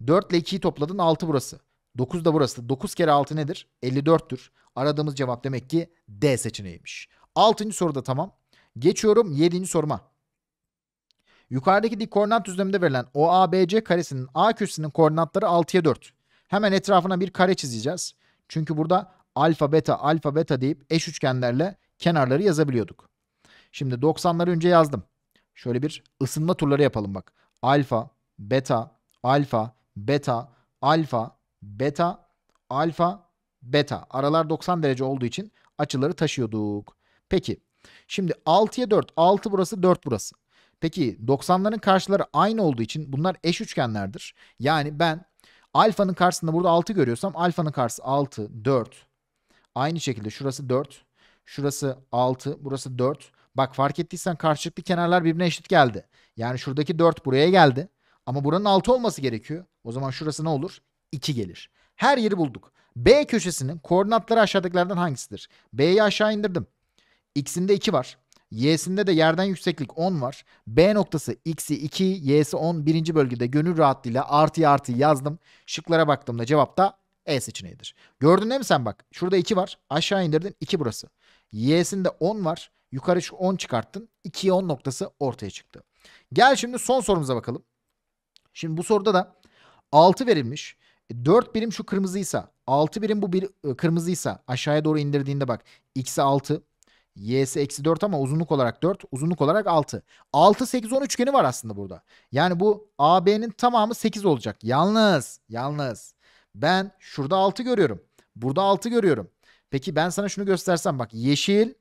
S1: 4 ile 2'yi topladın 6 burası. 9 da burası. 9 kere 6 nedir? 54'tür. Aradığımız cevap demek ki D seçeneğiymiş. 6. soruda tamam. Geçiyorum 7. soruma. Yukarıdaki dik koordinat düzleminde verilen OABC karesinin A köşesinin koordinatları 6'ya 4. Hemen etrafına bir kare çizeceğiz. Çünkü burada alfa beta alfa beta deyip eş üçgenlerle kenarları yazabiliyorduk. Şimdi 90'ları önce yazdım. Şöyle bir ısınma turları yapalım bak. Alfa, beta, alfa, beta, alfa, beta, alfa, beta. Aralar 90 derece olduğu için açıları taşıyorduk. Peki şimdi 6'ya 4. 6 burası 4 burası. Peki 90'ların karşıları aynı olduğu için bunlar eş üçgenlerdir. Yani ben alfanın karşısında burada 6 görüyorsam alfanın karşısı 6, 4. Aynı şekilde şurası 4. Şurası 6, burası 4. Bak fark ettiysen karşılıklı kenarlar birbirine eşit geldi. Yani şuradaki 4 buraya geldi. Ama buranın 6 olması gerekiyor. O zaman şurası ne olur? 2 gelir. Her yeri bulduk. B köşesinin koordinatları aşağıdakilerden hangisidir? B'yi aşağı indirdim. X'inde 2 var. Y'sinde de yerden yükseklik 10 var. B noktası X'i 2, Y'si 10 birinci bölgede gönül rahatlığıyla artı artı yazdım. Şıklara baktığımda cevap da E seçeneğidir. Gördün değil mi sen bak? Şurada 2 var. Aşağı indirdin 2 burası. Y'sinde 10 var. Yukarı şu 10 çıkarttın. 2'ye 10 noktası ortaya çıktı. Gel şimdi son sorumuza bakalım. Şimdi bu soruda da 6 verilmiş. 4 e, birim şu kırmızıysa 6 birim bu bir, e, kırmızıysa aşağıya doğru indirdiğinde bak x'i 6 y'si eksi 4 ama uzunluk olarak 4 uzunluk olarak 6. 6 8 10 üçgeni var aslında burada. Yani bu AB'nin tamamı 8 olacak. Yalnız yalnız ben şurada 6 görüyorum. Burada 6 görüyorum. Peki ben sana şunu göstersem bak yeşil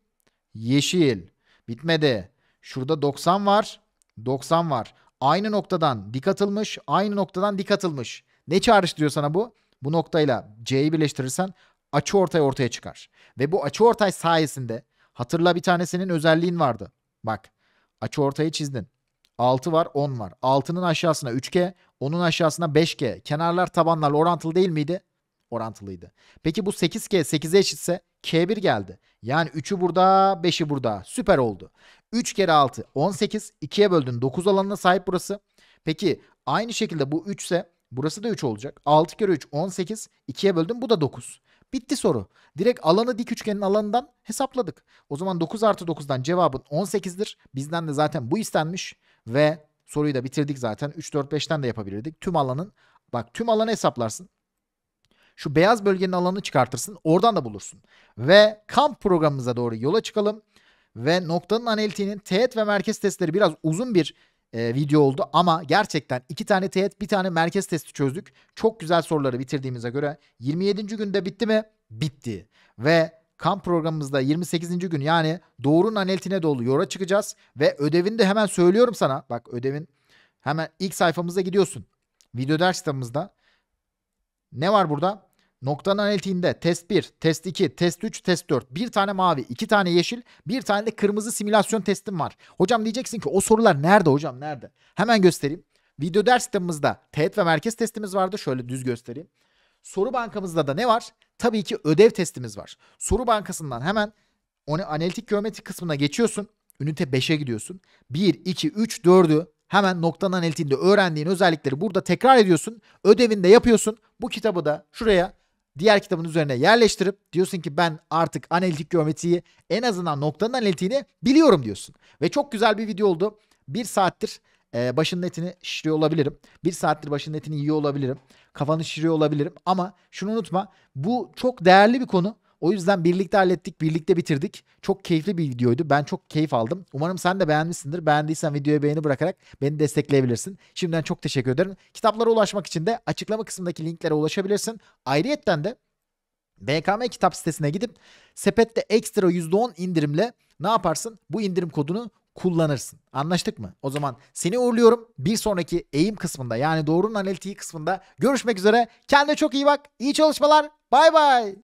S1: yeşil bitmedi. Şurada 90 var. 90 var. Aynı noktadan dik atılmış, aynı noktadan dik atılmış. Ne çağrıştırıyor sana bu? Bu noktayla C'yi birleştirirsen açı ortay ortaya çıkar. Ve bu açı ortay sayesinde hatırla bir tanesinin özelliğin vardı. Bak açı ortayı çizdin. 6 var 10 var. 6'nın aşağısına 3G, 10'un aşağısına 5G. Kenarlar tabanlarla orantılı değil miydi? Orantılıydı. Peki bu 8G 8'e eşitse K1 geldi. Yani 3'ü burada 5'i burada. Süper oldu. 3 kere 6 18. 2'ye böldün 9 alanına sahip burası. Peki aynı şekilde bu 3 ise burası da 3 olacak. 6 kere 3 18. 2'ye böldün bu da 9. Bitti soru. Direkt alanı dik üçgenin alanından hesapladık. O zaman 9 artı 9'dan cevabın 18'dir. Bizden de zaten bu istenmiş. Ve soruyu da bitirdik zaten. 3, 4, 5'ten de yapabilirdik. Tüm alanın bak tüm alanı hesaplarsın. Şu beyaz bölgenin alanını çıkartırsın. Oradan da bulursun. Ve kamp programımıza doğru yola çıkalım ve noktanın analitiğinin teğet ve merkez testleri biraz uzun bir e, video oldu ama gerçekten iki tane teğet bir tane merkez testi çözdük. Çok güzel soruları bitirdiğimize göre 27. günde bitti mi? Bitti. Ve kamp programımızda 28. gün yani doğrunun analitine dolu yola çıkacağız ve ödevini de hemen söylüyorum sana. Bak ödevin hemen ilk sayfamıza gidiyorsun. Video ders kitabımızda ne var burada? Noktan analitiğinde test 1, test 2, test 3, test 4. Bir tane mavi, iki tane yeşil, bir tane de kırmızı simülasyon testim var. Hocam diyeceksin ki o sorular nerede hocam nerede? Hemen göstereyim. Video ders kitabımızda teğet ve merkez testimiz vardı. Şöyle düz göstereyim. Soru bankamızda da ne var? Tabii ki ödev testimiz var. Soru bankasından hemen onu analitik geometri kısmına geçiyorsun. Ünite 5'e gidiyorsun. 1, 2, 3, 4'ü hemen noktan analitiğinde öğrendiğin özellikleri burada tekrar ediyorsun. Ödevinde yapıyorsun. Bu kitabı da şuraya diğer kitabın üzerine yerleştirip diyorsun ki ben artık analitik geometriyi en azından noktanın analitiğini biliyorum diyorsun. Ve çok güzel bir video oldu. Bir saattir e, başının etini şişiriyor olabilirim. Bir saattir başının etini yiyor olabilirim. Kafanı şişiriyor olabilirim. Ama şunu unutma bu çok değerli bir konu. O yüzden birlikte hallettik, birlikte bitirdik. Çok keyifli bir videoydu. Ben çok keyif aldım. Umarım sen de beğenmişsindir. Beğendiysen videoya beğeni bırakarak beni destekleyebilirsin. Şimdiden çok teşekkür ederim. Kitaplara ulaşmak için de açıklama kısmındaki linklere ulaşabilirsin. Ayrıyetten de BKM kitap sitesine gidip sepette ekstra %10 indirimle ne yaparsın? Bu indirim kodunu kullanırsın. Anlaştık mı? O zaman seni uğurluyorum. Bir sonraki eğim kısmında yani doğrunun analitiği kısmında görüşmek üzere. Kendine çok iyi bak. İyi çalışmalar. Bay bay.